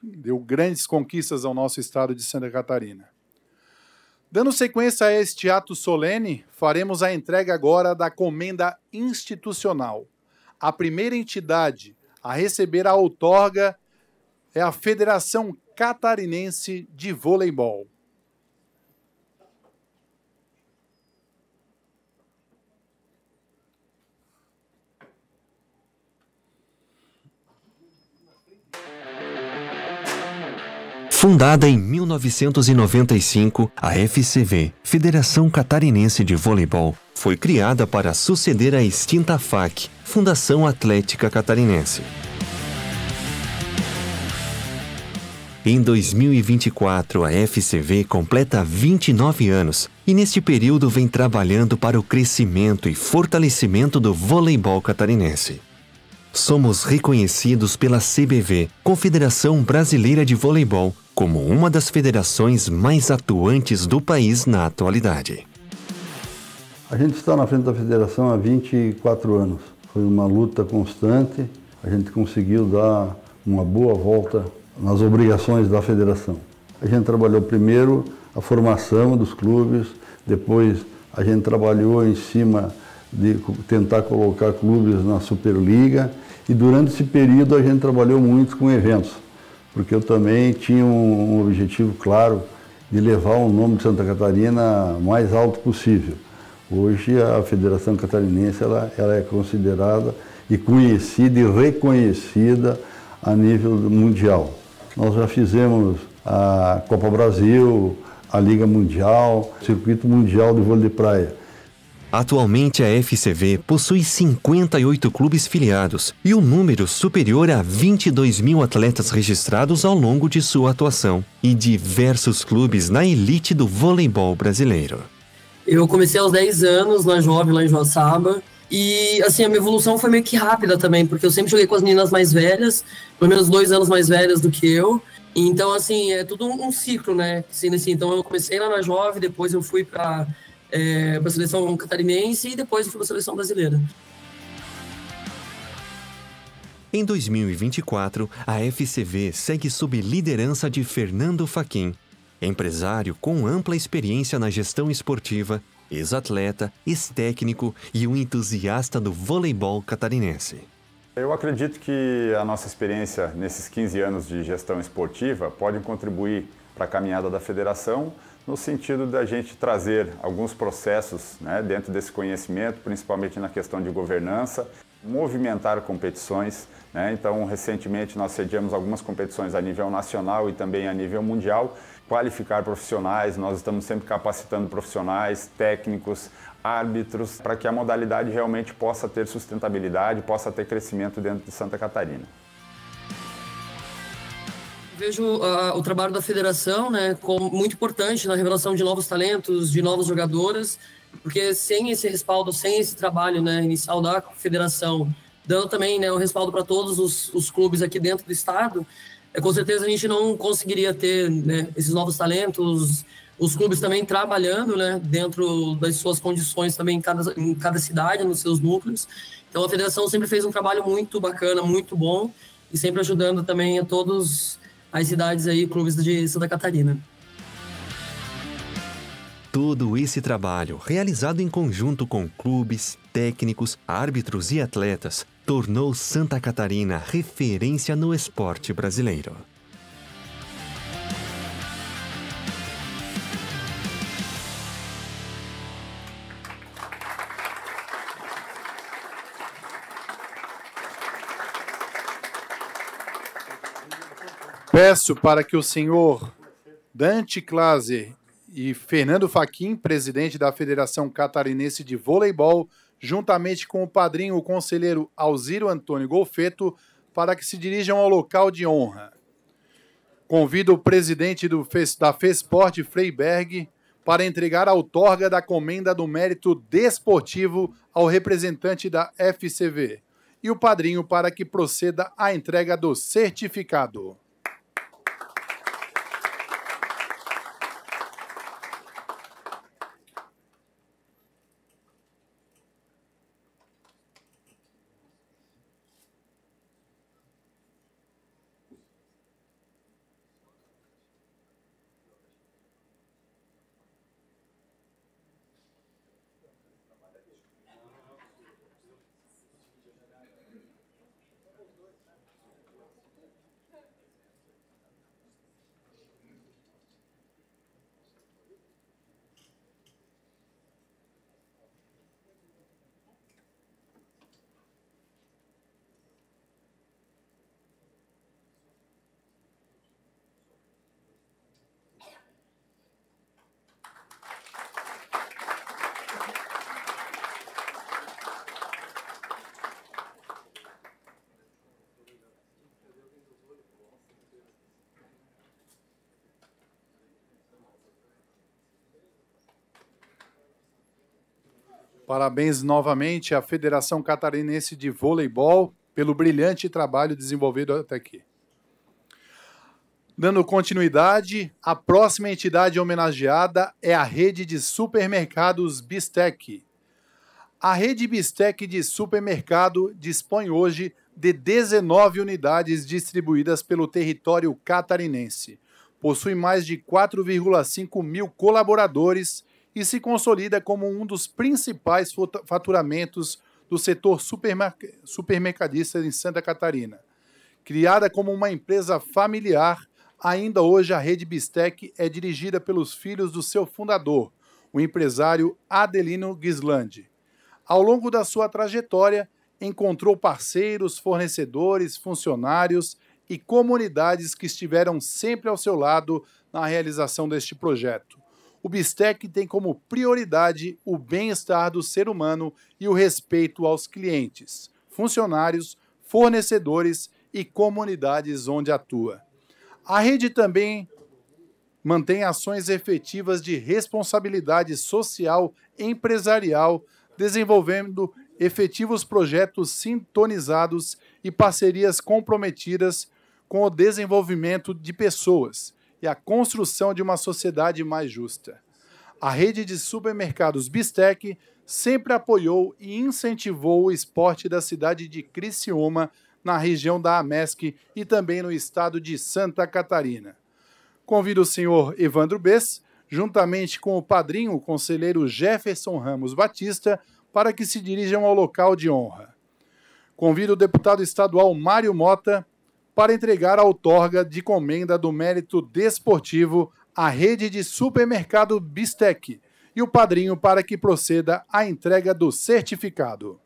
deu grandes conquistas ao nosso estado de Santa Catarina. Dando sequência a este ato solene, faremos a entrega agora da comenda institucional. A primeira entidade a receber a outorga é a Federação Catarinense de Voleibol. Fundada em 1995, a FCV, Federação Catarinense de Voleibol, foi criada para suceder a extinta FAC, Fundação Atlética Catarinense. Em 2024, a FCV completa 29 anos e, neste período, vem trabalhando para o crescimento e fortalecimento do voleibol catarinense somos reconhecidos pela CBV, Confederação Brasileira de Voleibol, como uma das federações mais atuantes do país na atualidade. A gente está na frente da federação há 24 anos. Foi uma luta constante, a gente conseguiu dar uma boa volta nas obrigações da federação. A gente trabalhou primeiro a formação dos clubes, depois a gente trabalhou em cima de tentar colocar clubes na Superliga e durante esse período a gente trabalhou muito com eventos, porque eu também tinha um objetivo claro de levar o nome de Santa Catarina mais alto possível. Hoje a Federação Catarinense ela, ela é considerada e conhecida e reconhecida a nível mundial. Nós já fizemos a Copa Brasil, a Liga Mundial, o Circuito Mundial de Vôlei de Praia. Atualmente a FCV possui 58 clubes filiados e um número superior a 22 mil atletas registrados ao longo de sua atuação e diversos clubes na elite do voleibol brasileiro. Eu comecei aos 10 anos na Jovem, lá em Joaçaba, e assim, a minha evolução foi meio que rápida também, porque eu sempre joguei com as meninas mais velhas, pelo menos dois anos mais velhas do que eu. Então, assim, é tudo um ciclo, né? sendo assim, então eu comecei lá na Jovem, depois eu fui para é, para a seleção catarinense e depois para a seleção brasileira. Em 2024, a FCV segue sob liderança de Fernando Faquim, empresário com ampla experiência na gestão esportiva, ex-atleta, ex-técnico e um entusiasta do voleibol catarinense. Eu acredito que a nossa experiência nesses 15 anos de gestão esportiva pode contribuir para a caminhada da federação, no sentido da gente trazer alguns processos né, dentro desse conhecimento, principalmente na questão de governança, movimentar competições. Né? Então, recentemente nós sediamos algumas competições a nível nacional e também a nível mundial, qualificar profissionais, nós estamos sempre capacitando profissionais, técnicos, árbitros, para que a modalidade realmente possa ter sustentabilidade, possa ter crescimento dentro de Santa Catarina vejo uh, o trabalho da federação né, como muito importante na revelação de novos talentos, de novas jogadoras, porque sem esse respaldo, sem esse trabalho né, inicial da federação, dando também né, o respaldo para todos os, os, clubes aqui dentro do estado, é, com certeza a gente não conseguiria ter né, esses novos talentos, os clubes também trabalhando né, dentro das suas condições também em cada, em cada cidade, nos seus núcleos. Então a federação sempre fez um trabalho muito bacana, muito bom, e sempre ajudando também a todos as cidades aí, clubes de Santa Catarina. Todo esse trabalho, realizado em conjunto com clubes, técnicos, árbitros e atletas, tornou Santa Catarina referência no esporte brasileiro. Peço para que o senhor Dante Klaser e Fernando Faquim, presidente da Federação Catarinense de Voleibol, juntamente com o padrinho, o conselheiro Alziro Antônio Golfeto, para que se dirijam ao local de honra. Convido o presidente do, da FESPORT, Freiberg, para entregar a outorga da comenda do mérito desportivo ao representante da FCV e o padrinho para que proceda à entrega do certificado. Parabéns novamente à Federação Catarinense de Voleibol pelo brilhante trabalho desenvolvido até aqui. Dando continuidade, a próxima entidade homenageada é a rede de supermercados Bistec. A rede Bistec de supermercado dispõe hoje de 19 unidades distribuídas pelo território catarinense. Possui mais de 4,5 mil colaboradores e se consolida como um dos principais faturamentos do setor supermercadista em Santa Catarina. Criada como uma empresa familiar, ainda hoje a rede Bistec é dirigida pelos filhos do seu fundador, o empresário Adelino Gislandi. Ao longo da sua trajetória, encontrou parceiros, fornecedores, funcionários e comunidades que estiveram sempre ao seu lado na realização deste projeto o Bistec tem como prioridade o bem-estar do ser humano e o respeito aos clientes, funcionários, fornecedores e comunidades onde atua. A rede também mantém ações efetivas de responsabilidade social empresarial, desenvolvendo efetivos projetos sintonizados e parcerias comprometidas com o desenvolvimento de pessoas, e a construção de uma sociedade mais justa. A rede de supermercados Bistec sempre apoiou e incentivou o esporte da cidade de Criciúma, na região da Amesc e também no estado de Santa Catarina. Convido o senhor Evandro Bess, juntamente com o padrinho, o conselheiro Jefferson Ramos Batista, para que se dirijam ao local de honra. Convido o deputado estadual Mário Mota para entregar a outorga de comenda do mérito desportivo à rede de supermercado Bistec e o padrinho para que proceda à entrega do certificado.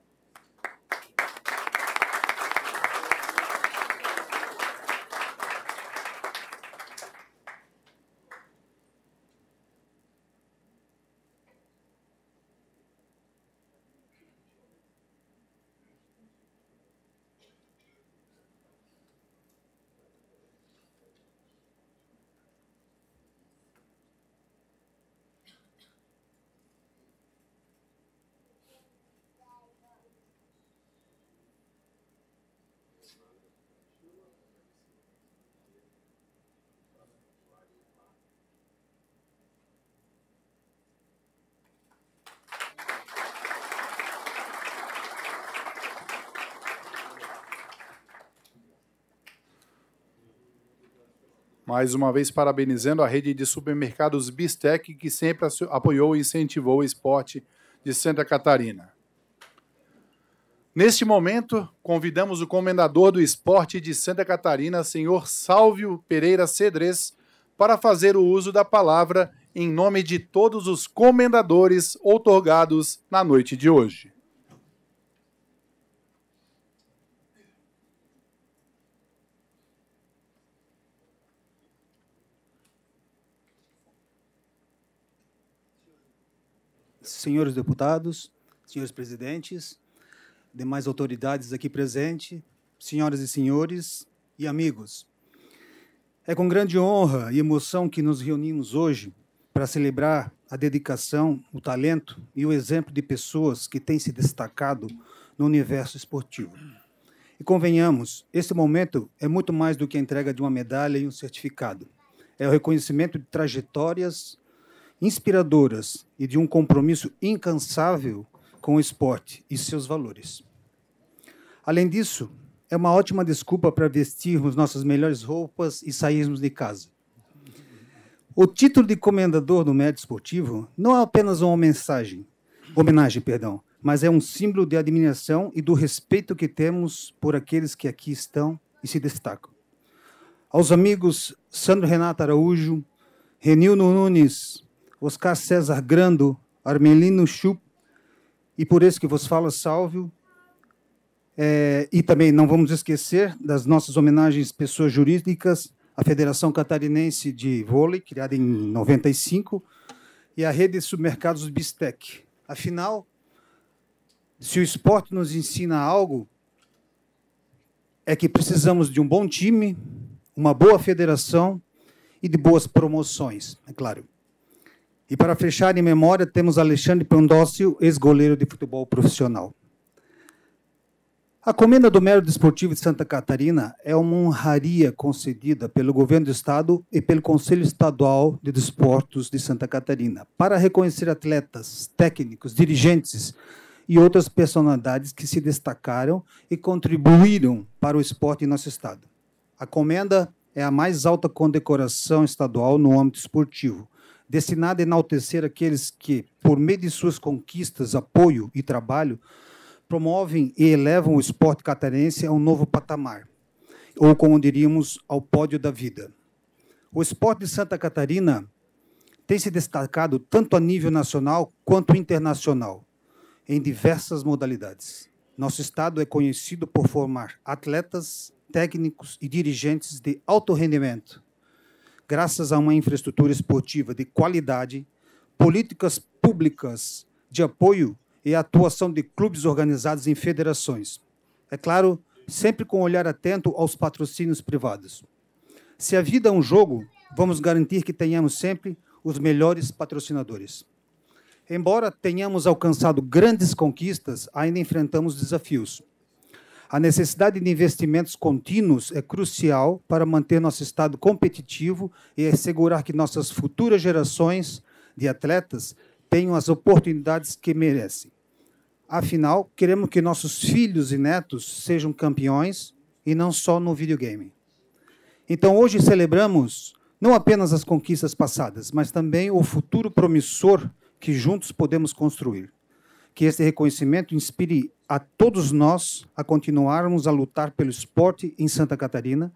mais uma vez parabenizando a rede de supermercados Bistec, que sempre apoiou e incentivou o esporte de Santa Catarina. Neste momento, convidamos o comendador do esporte de Santa Catarina, senhor Sálvio Pereira Cedrez, para fazer o uso da palavra em nome de todos os comendadores outorgados na noite de hoje. senhores deputados, senhores presidentes, demais autoridades aqui presentes, senhoras e senhores e amigos. É com grande honra e emoção que nos reunimos hoje para celebrar a dedicação, o talento e o exemplo de pessoas que têm se destacado no universo esportivo. E convenhamos, este momento é muito mais do que a entrega de uma medalha e um certificado. É o reconhecimento de trajetórias inspiradoras e de um compromisso incansável com o esporte e seus valores. Além disso, é uma ótima desculpa para vestirmos nossas melhores roupas e sairmos de casa. O título de comendador do mérito esportivo não é apenas uma mensagem, homenagem, perdão, mas é um símbolo de admiração e do respeito que temos por aqueles que aqui estão e se destacam. Aos amigos Sandro Renato Araújo, Renil Nunes, Oscar César Grando, Armelino Schupp, e por isso que vos fala, Salvio. É, e também não vamos esquecer das nossas homenagens pessoas jurídicas, a Federação Catarinense de Vôlei, criada em 95, e a Rede de Supermercados Bistec. Afinal, se o esporte nos ensina algo, é que precisamos de um bom time, uma boa federação e de boas promoções, é claro. E para fechar em memória, temos Alexandre Pandócio, ex-goleiro de futebol profissional. A Comenda do Mérito Esportivo de Santa Catarina é uma honraria concedida pelo Governo do Estado e pelo Conselho Estadual de Desportos de Santa Catarina para reconhecer atletas, técnicos, dirigentes e outras personalidades que se destacaram e contribuíram para o esporte em nosso estado. A comenda é a mais alta condecoração estadual no âmbito esportivo destinada a enaltecer aqueles que, por meio de suas conquistas, apoio e trabalho, promovem e elevam o esporte catarense a um novo patamar, ou como diríamos, ao pódio da vida. O esporte de Santa Catarina tem se destacado tanto a nível nacional quanto internacional, em diversas modalidades. Nosso estado é conhecido por formar atletas, técnicos e dirigentes de alto rendimento, graças a uma infraestrutura esportiva de qualidade, políticas públicas de apoio e a atuação de clubes organizados em federações. É claro, sempre com um olhar atento aos patrocínios privados. Se a vida é um jogo, vamos garantir que tenhamos sempre os melhores patrocinadores. Embora tenhamos alcançado grandes conquistas, ainda enfrentamos desafios. A necessidade de investimentos contínuos é crucial para manter nosso Estado competitivo e assegurar que nossas futuras gerações de atletas tenham as oportunidades que merecem. Afinal, queremos que nossos filhos e netos sejam campeões e não só no videogame. Então, hoje celebramos não apenas as conquistas passadas, mas também o futuro promissor que juntos podemos construir que este reconhecimento inspire a todos nós a continuarmos a lutar pelo esporte em Santa Catarina,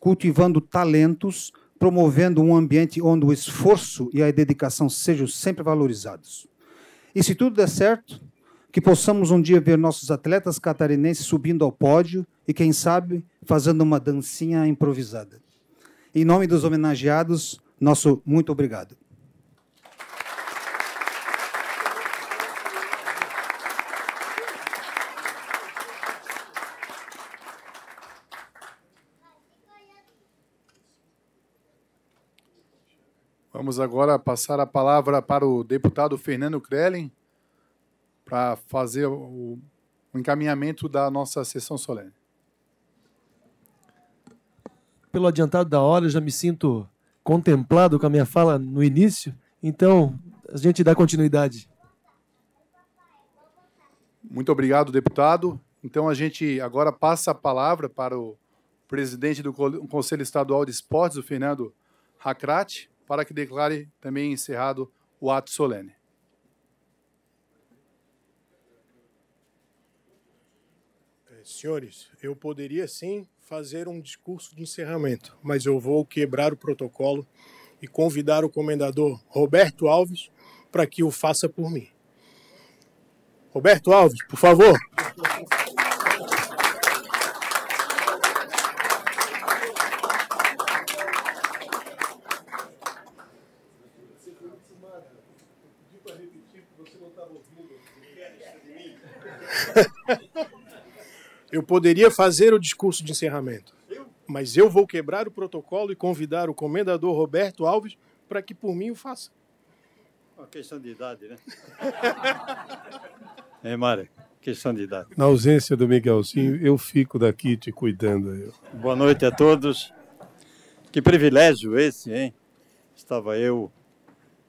cultivando talentos, promovendo um ambiente onde o esforço e a dedicação sejam sempre valorizados. E se tudo der certo, que possamos um dia ver nossos atletas catarinenses subindo ao pódio e, quem sabe, fazendo uma dancinha improvisada. Em nome dos homenageados, nosso muito obrigado. Vamos agora passar a palavra para o deputado Fernando Krellen para fazer o encaminhamento da nossa sessão solene. Pelo adiantado da hora, eu já me sinto contemplado com a minha fala no início, então a gente dá continuidade. Muito obrigado, deputado. Então a gente agora passa a palavra para o presidente do Conselho Estadual de Esportes, o Fernando Racrati para que declare também encerrado o ato solene. É, senhores, eu poderia sim fazer um discurso de encerramento, mas eu vou quebrar o protocolo e convidar o comendador Roberto Alves para que o faça por mim. Roberto Alves, por favor. Eu poderia fazer o discurso de encerramento, mas eu vou quebrar o protocolo e convidar o comendador Roberto Alves para que por mim o faça. Uma questão de idade, né? é, Mário, questão de idade. Na ausência do Miguelzinho, eu fico daqui te cuidando. Eu. Boa noite a todos. Que privilégio esse, hein? Estava eu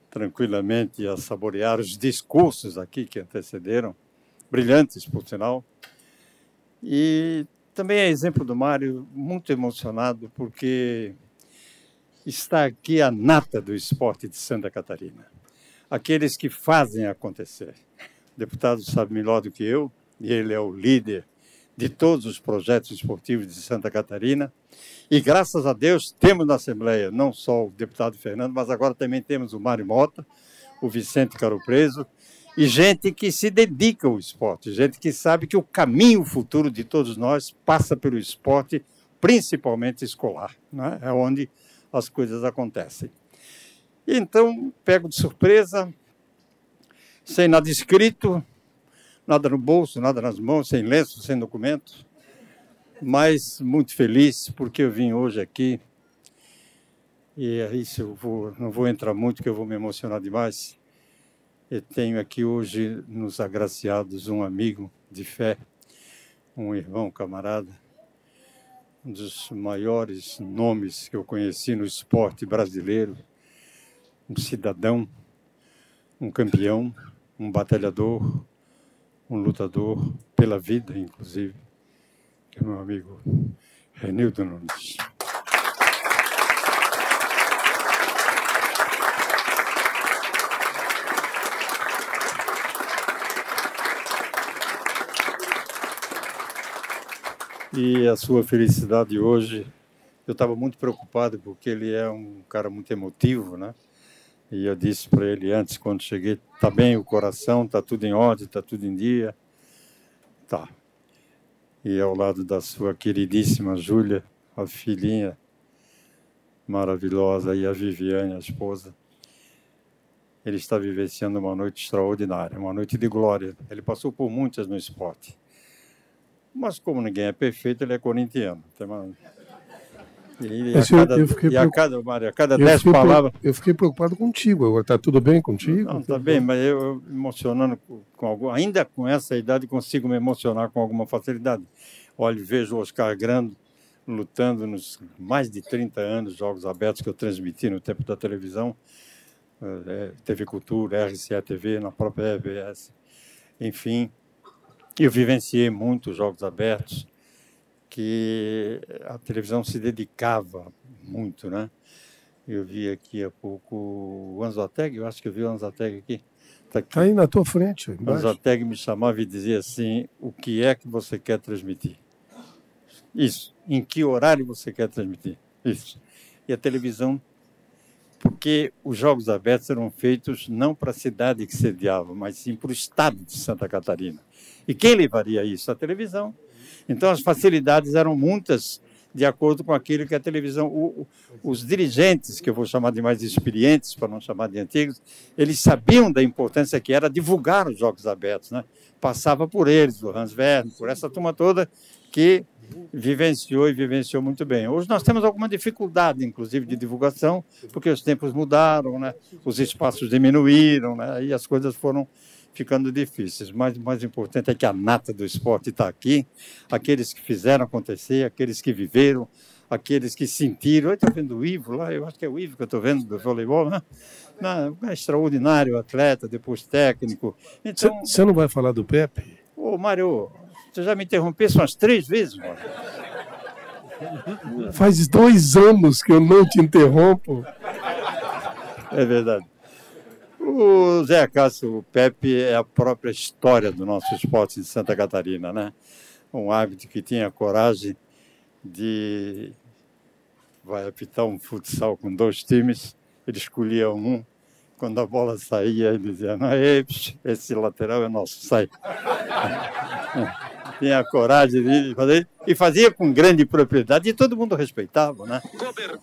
tranquilamente a saborear os discursos aqui que antecederam, brilhantes, por sinal. E também é exemplo do Mário, muito emocionado, porque está aqui a nata do esporte de Santa Catarina. Aqueles que fazem acontecer. O deputado sabe melhor do que eu, e ele é o líder de todos os projetos esportivos de Santa Catarina. E graças a Deus temos na Assembleia não só o deputado Fernando, mas agora também temos o Mário Mota, o Vicente Caropreso e gente que se dedica ao esporte, gente que sabe que o caminho futuro de todos nós passa pelo esporte, principalmente escolar, né? é onde as coisas acontecem. Então, pego de surpresa, sem nada escrito, nada no bolso, nada nas mãos, sem lenço, sem documento, mas muito feliz porque eu vim hoje aqui. E é isso, eu vou, não vou entrar muito, que eu vou me emocionar demais eu tenho aqui hoje nos agraciados um amigo de fé, um irmão camarada, um dos maiores nomes que eu conheci no esporte brasileiro, um cidadão, um campeão, um batalhador, um lutador pela vida, inclusive, que é meu amigo Renildo Nunes. e a sua felicidade hoje. Eu estava muito preocupado porque ele é um cara muito emotivo, né? E eu disse para ele antes, quando cheguei, tá bem o coração, tá tudo em ordem, tá tudo em dia. Tá. E ao lado da sua queridíssima Júlia, a filhinha maravilhosa, e a Viviane, a esposa. Ele está vivenciando uma noite extraordinária, uma noite de glória. Ele passou por muitas no esporte. Mas como ninguém é perfeito, ele é corintiano. Uma... E, a cada, eu fiquei e a cada, Mário, a cada dez palavras. Eu fiquei preocupado contigo. Agora está tudo bem contigo? Não, está bem, mas eu, emocionando com, com ainda com essa idade consigo me emocionar com alguma facilidade. Olha, vejo o Oscar Grande lutando nos mais de 30 anos jogos abertos que eu transmiti no tempo da televisão, é, é, TV Cultura, RCA TV, na própria EBS Enfim, eu vivenciei muitos jogos abertos que a televisão se dedicava muito, né? Eu vi aqui há pouco o Anzateg, eu acho que eu vi o Anzateg aqui. Está tá aí na tua frente. O Anzateg me chamava e dizia assim: o que é que você quer transmitir? Isso. Em que horário você quer transmitir? Isso. E a televisão porque os Jogos Abertos eram feitos não para a cidade que sediava, mas sim para o estado de Santa Catarina. E quem levaria isso? A televisão. Então as facilidades eram muitas de acordo com aquilo que a televisão, o, os dirigentes, que eu vou chamar de mais experientes, para não chamar de antigos, eles sabiam da importância que era divulgar os Jogos Abertos. Né? Passava por eles, o Hans Werner, por essa turma toda, que vivenciou e vivenciou muito bem. Hoje nós temos alguma dificuldade, inclusive, de divulgação, porque os tempos mudaram, né? os espaços diminuíram né? e as coisas foram ficando difíceis. Mas o mais importante é que a nata do esporte está aqui, aqueles que fizeram acontecer, aqueles que viveram, aqueles que sentiram. Eu estou vendo o Ivo lá, eu acho que é o Ivo que eu estou vendo do voleibol, né? Não, é extraordinário atleta, depois técnico. Então, você não vai falar do Pepe? Ô, Mário, Tu já me interrompesse umas três vezes, mano. Faz dois anos que eu não te interrompo. É verdade. O Zé Cássio o Pepe é a própria história do nosso esporte de Santa Catarina, né? Um árbitro que tinha coragem de vai apitar um futsal com dois times, ele escolhia um, quando a bola saía, ele dizia, não, é esse lateral é nosso, sai tinha coragem de fazer, e fazia com grande propriedade, e todo mundo respeitava, né?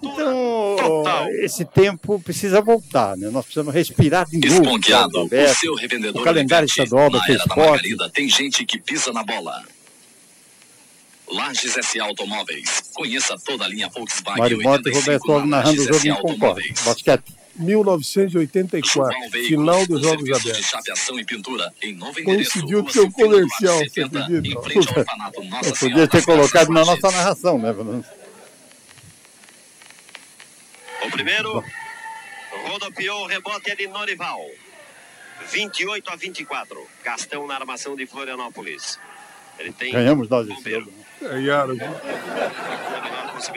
Então, total. esse tempo precisa voltar, né? Nós precisamos respirar de novo. Esponqueado, o seu revendedor o calendário estadual da esporte. Da tem gente que pisa na bola. Lages S Automóveis. Conheça toda a linha Volkswagen. Mário Mota e Roberto Alves narrando o jogo em Concorde. Basquete. 1984, final dos Jogos Abertos. Coincidiu com o seu comercial, você acredita? Eu podia ter colocado na nossa narração, né? O primeiro rodopiou o rebote é de Norival. 28 a 24. Castão na armação de Florianópolis. Ele tem Ganhamos nós esse jogo. Né? Ganharam.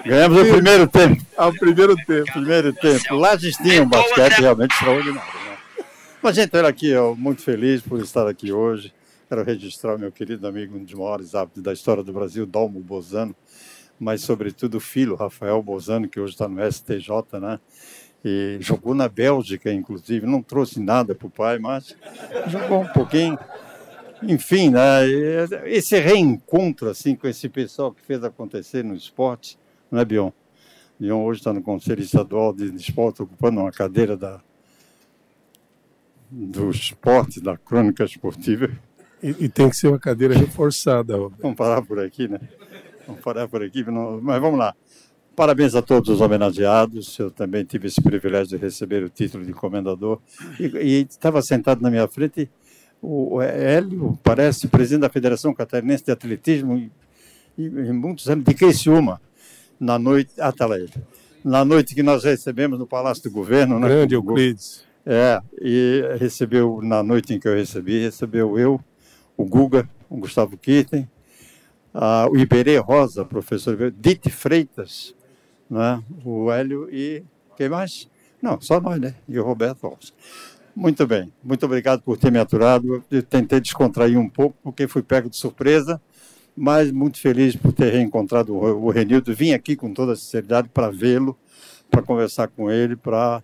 Ganhamos o primeiro tempo. Ao ah, primeiro tempo. Primeiro tempo. Lá a gente tinha um basquete realmente extraordinário. Né? Mas, gente, olha aqui, eu muito feliz por estar aqui hoje. Quero registrar o meu querido amigo, um dos maiores hábitos da história do Brasil, Dalmo Bozano, mas, sobretudo, o filho, Rafael Bozano, que hoje está no STJ, né? E jogou na Bélgica, inclusive. Não trouxe nada para o pai, mas jogou um pouquinho enfim, né, esse reencontro assim com esse pessoal que fez acontecer no esporte, não é, Bion? Bion hoje está no Conselho Estadual de Esporte, ocupando uma cadeira da, do esporte, da crônica esportiva. E, e tem que ser uma cadeira reforçada. Roberto. Vamos parar por aqui, né? Vamos parar por aqui, mas vamos lá. Parabéns a todos os homenageados. Eu também tive esse privilégio de receber o título de comendador. E estava sentado na minha frente e o Hélio, parece, presidente da Federação Catarinense de Atletismo, e, muitos anos, de Criciúma, na noite. até ah, tá lá ele. Na noite que nós recebemos no Palácio do Governo, né? Grande Euclides. É, e recebeu, na noite em que eu recebi, recebeu eu, o Guga, o Gustavo Kitten, a, o Iberê Rosa, professor Dite Freitas, né? o Hélio e quem mais? Não, só nós, né? E o Roberto Alves. Muito bem, muito obrigado por ter me aturado. Eu tentei descontrair um pouco, porque fui pego de surpresa, mas muito feliz por ter reencontrado o Renildo. Vim aqui com toda a sinceridade para vê-lo, para conversar com ele, para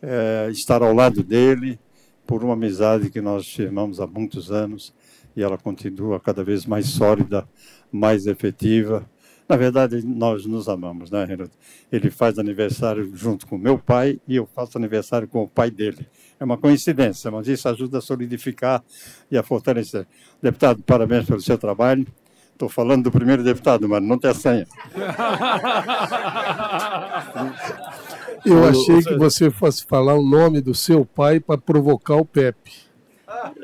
é, estar ao lado dele, por uma amizade que nós firmamos há muitos anos e ela continua cada vez mais sólida, mais efetiva na verdade, nós nos amamos, né, Renato? Ele faz aniversário junto com meu pai e eu faço aniversário com o pai dele. É uma coincidência, mas isso ajuda a solidificar e a fortalecer. Deputado, parabéns pelo seu trabalho. Estou falando do primeiro deputado, mas não tem a senha. Eu achei que você fosse falar o nome do seu pai para provocar o Pepe.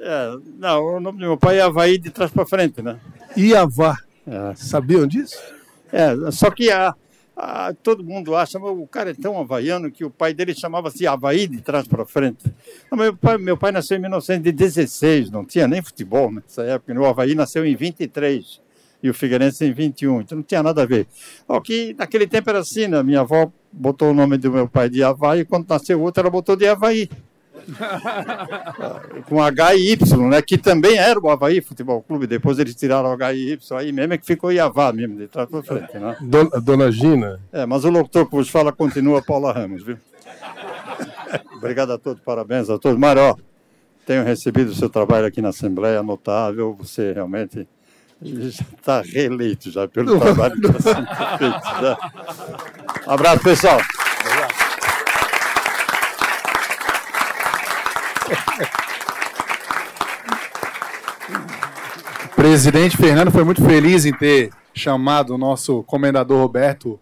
É, não, o nome do meu pai é Havaí de trás para frente, né? Iavá. É. Sabiam disso? É, só que a, a, todo mundo acha, o cara é tão havaiano que o pai dele chamava-se Havaí de trás para frente. meu, pai, meu pai nasceu em 1916, não tinha nem futebol nessa época. Né? O Havaí nasceu em 23 e o Figueirense em 21, então não tinha nada a ver. Só que naquele tempo era assim, né? minha avó botou o nome do meu pai de Havaí, e quando nasceu outro, ela botou de Havaí. com HY, né? Que também era o Havaí Futebol Clube. Depois eles tiraram o HY aí mesmo, é que ficou Iavá mesmo, de trás para frente. Né? É. Dona, Dona Gina. É, mas o locutor que vos fala continua Paula Ramos, viu? Obrigado a todos, parabéns a todos. Mário, tenho recebido o seu trabalho aqui na Assembleia, notável. Você realmente está reeleito já pelo trabalho que você tem feito. Já. Né? Abraço, pessoal. presidente Fernando foi muito feliz em ter chamado o nosso comendador Roberto.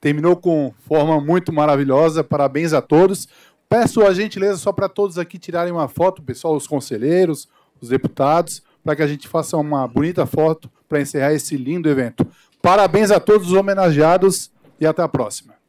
Terminou com forma muito maravilhosa. Parabéns a todos. Peço a gentileza só para todos aqui tirarem uma foto, pessoal, os conselheiros, os deputados, para que a gente faça uma bonita foto para encerrar esse lindo evento. Parabéns a todos os homenageados e até a próxima.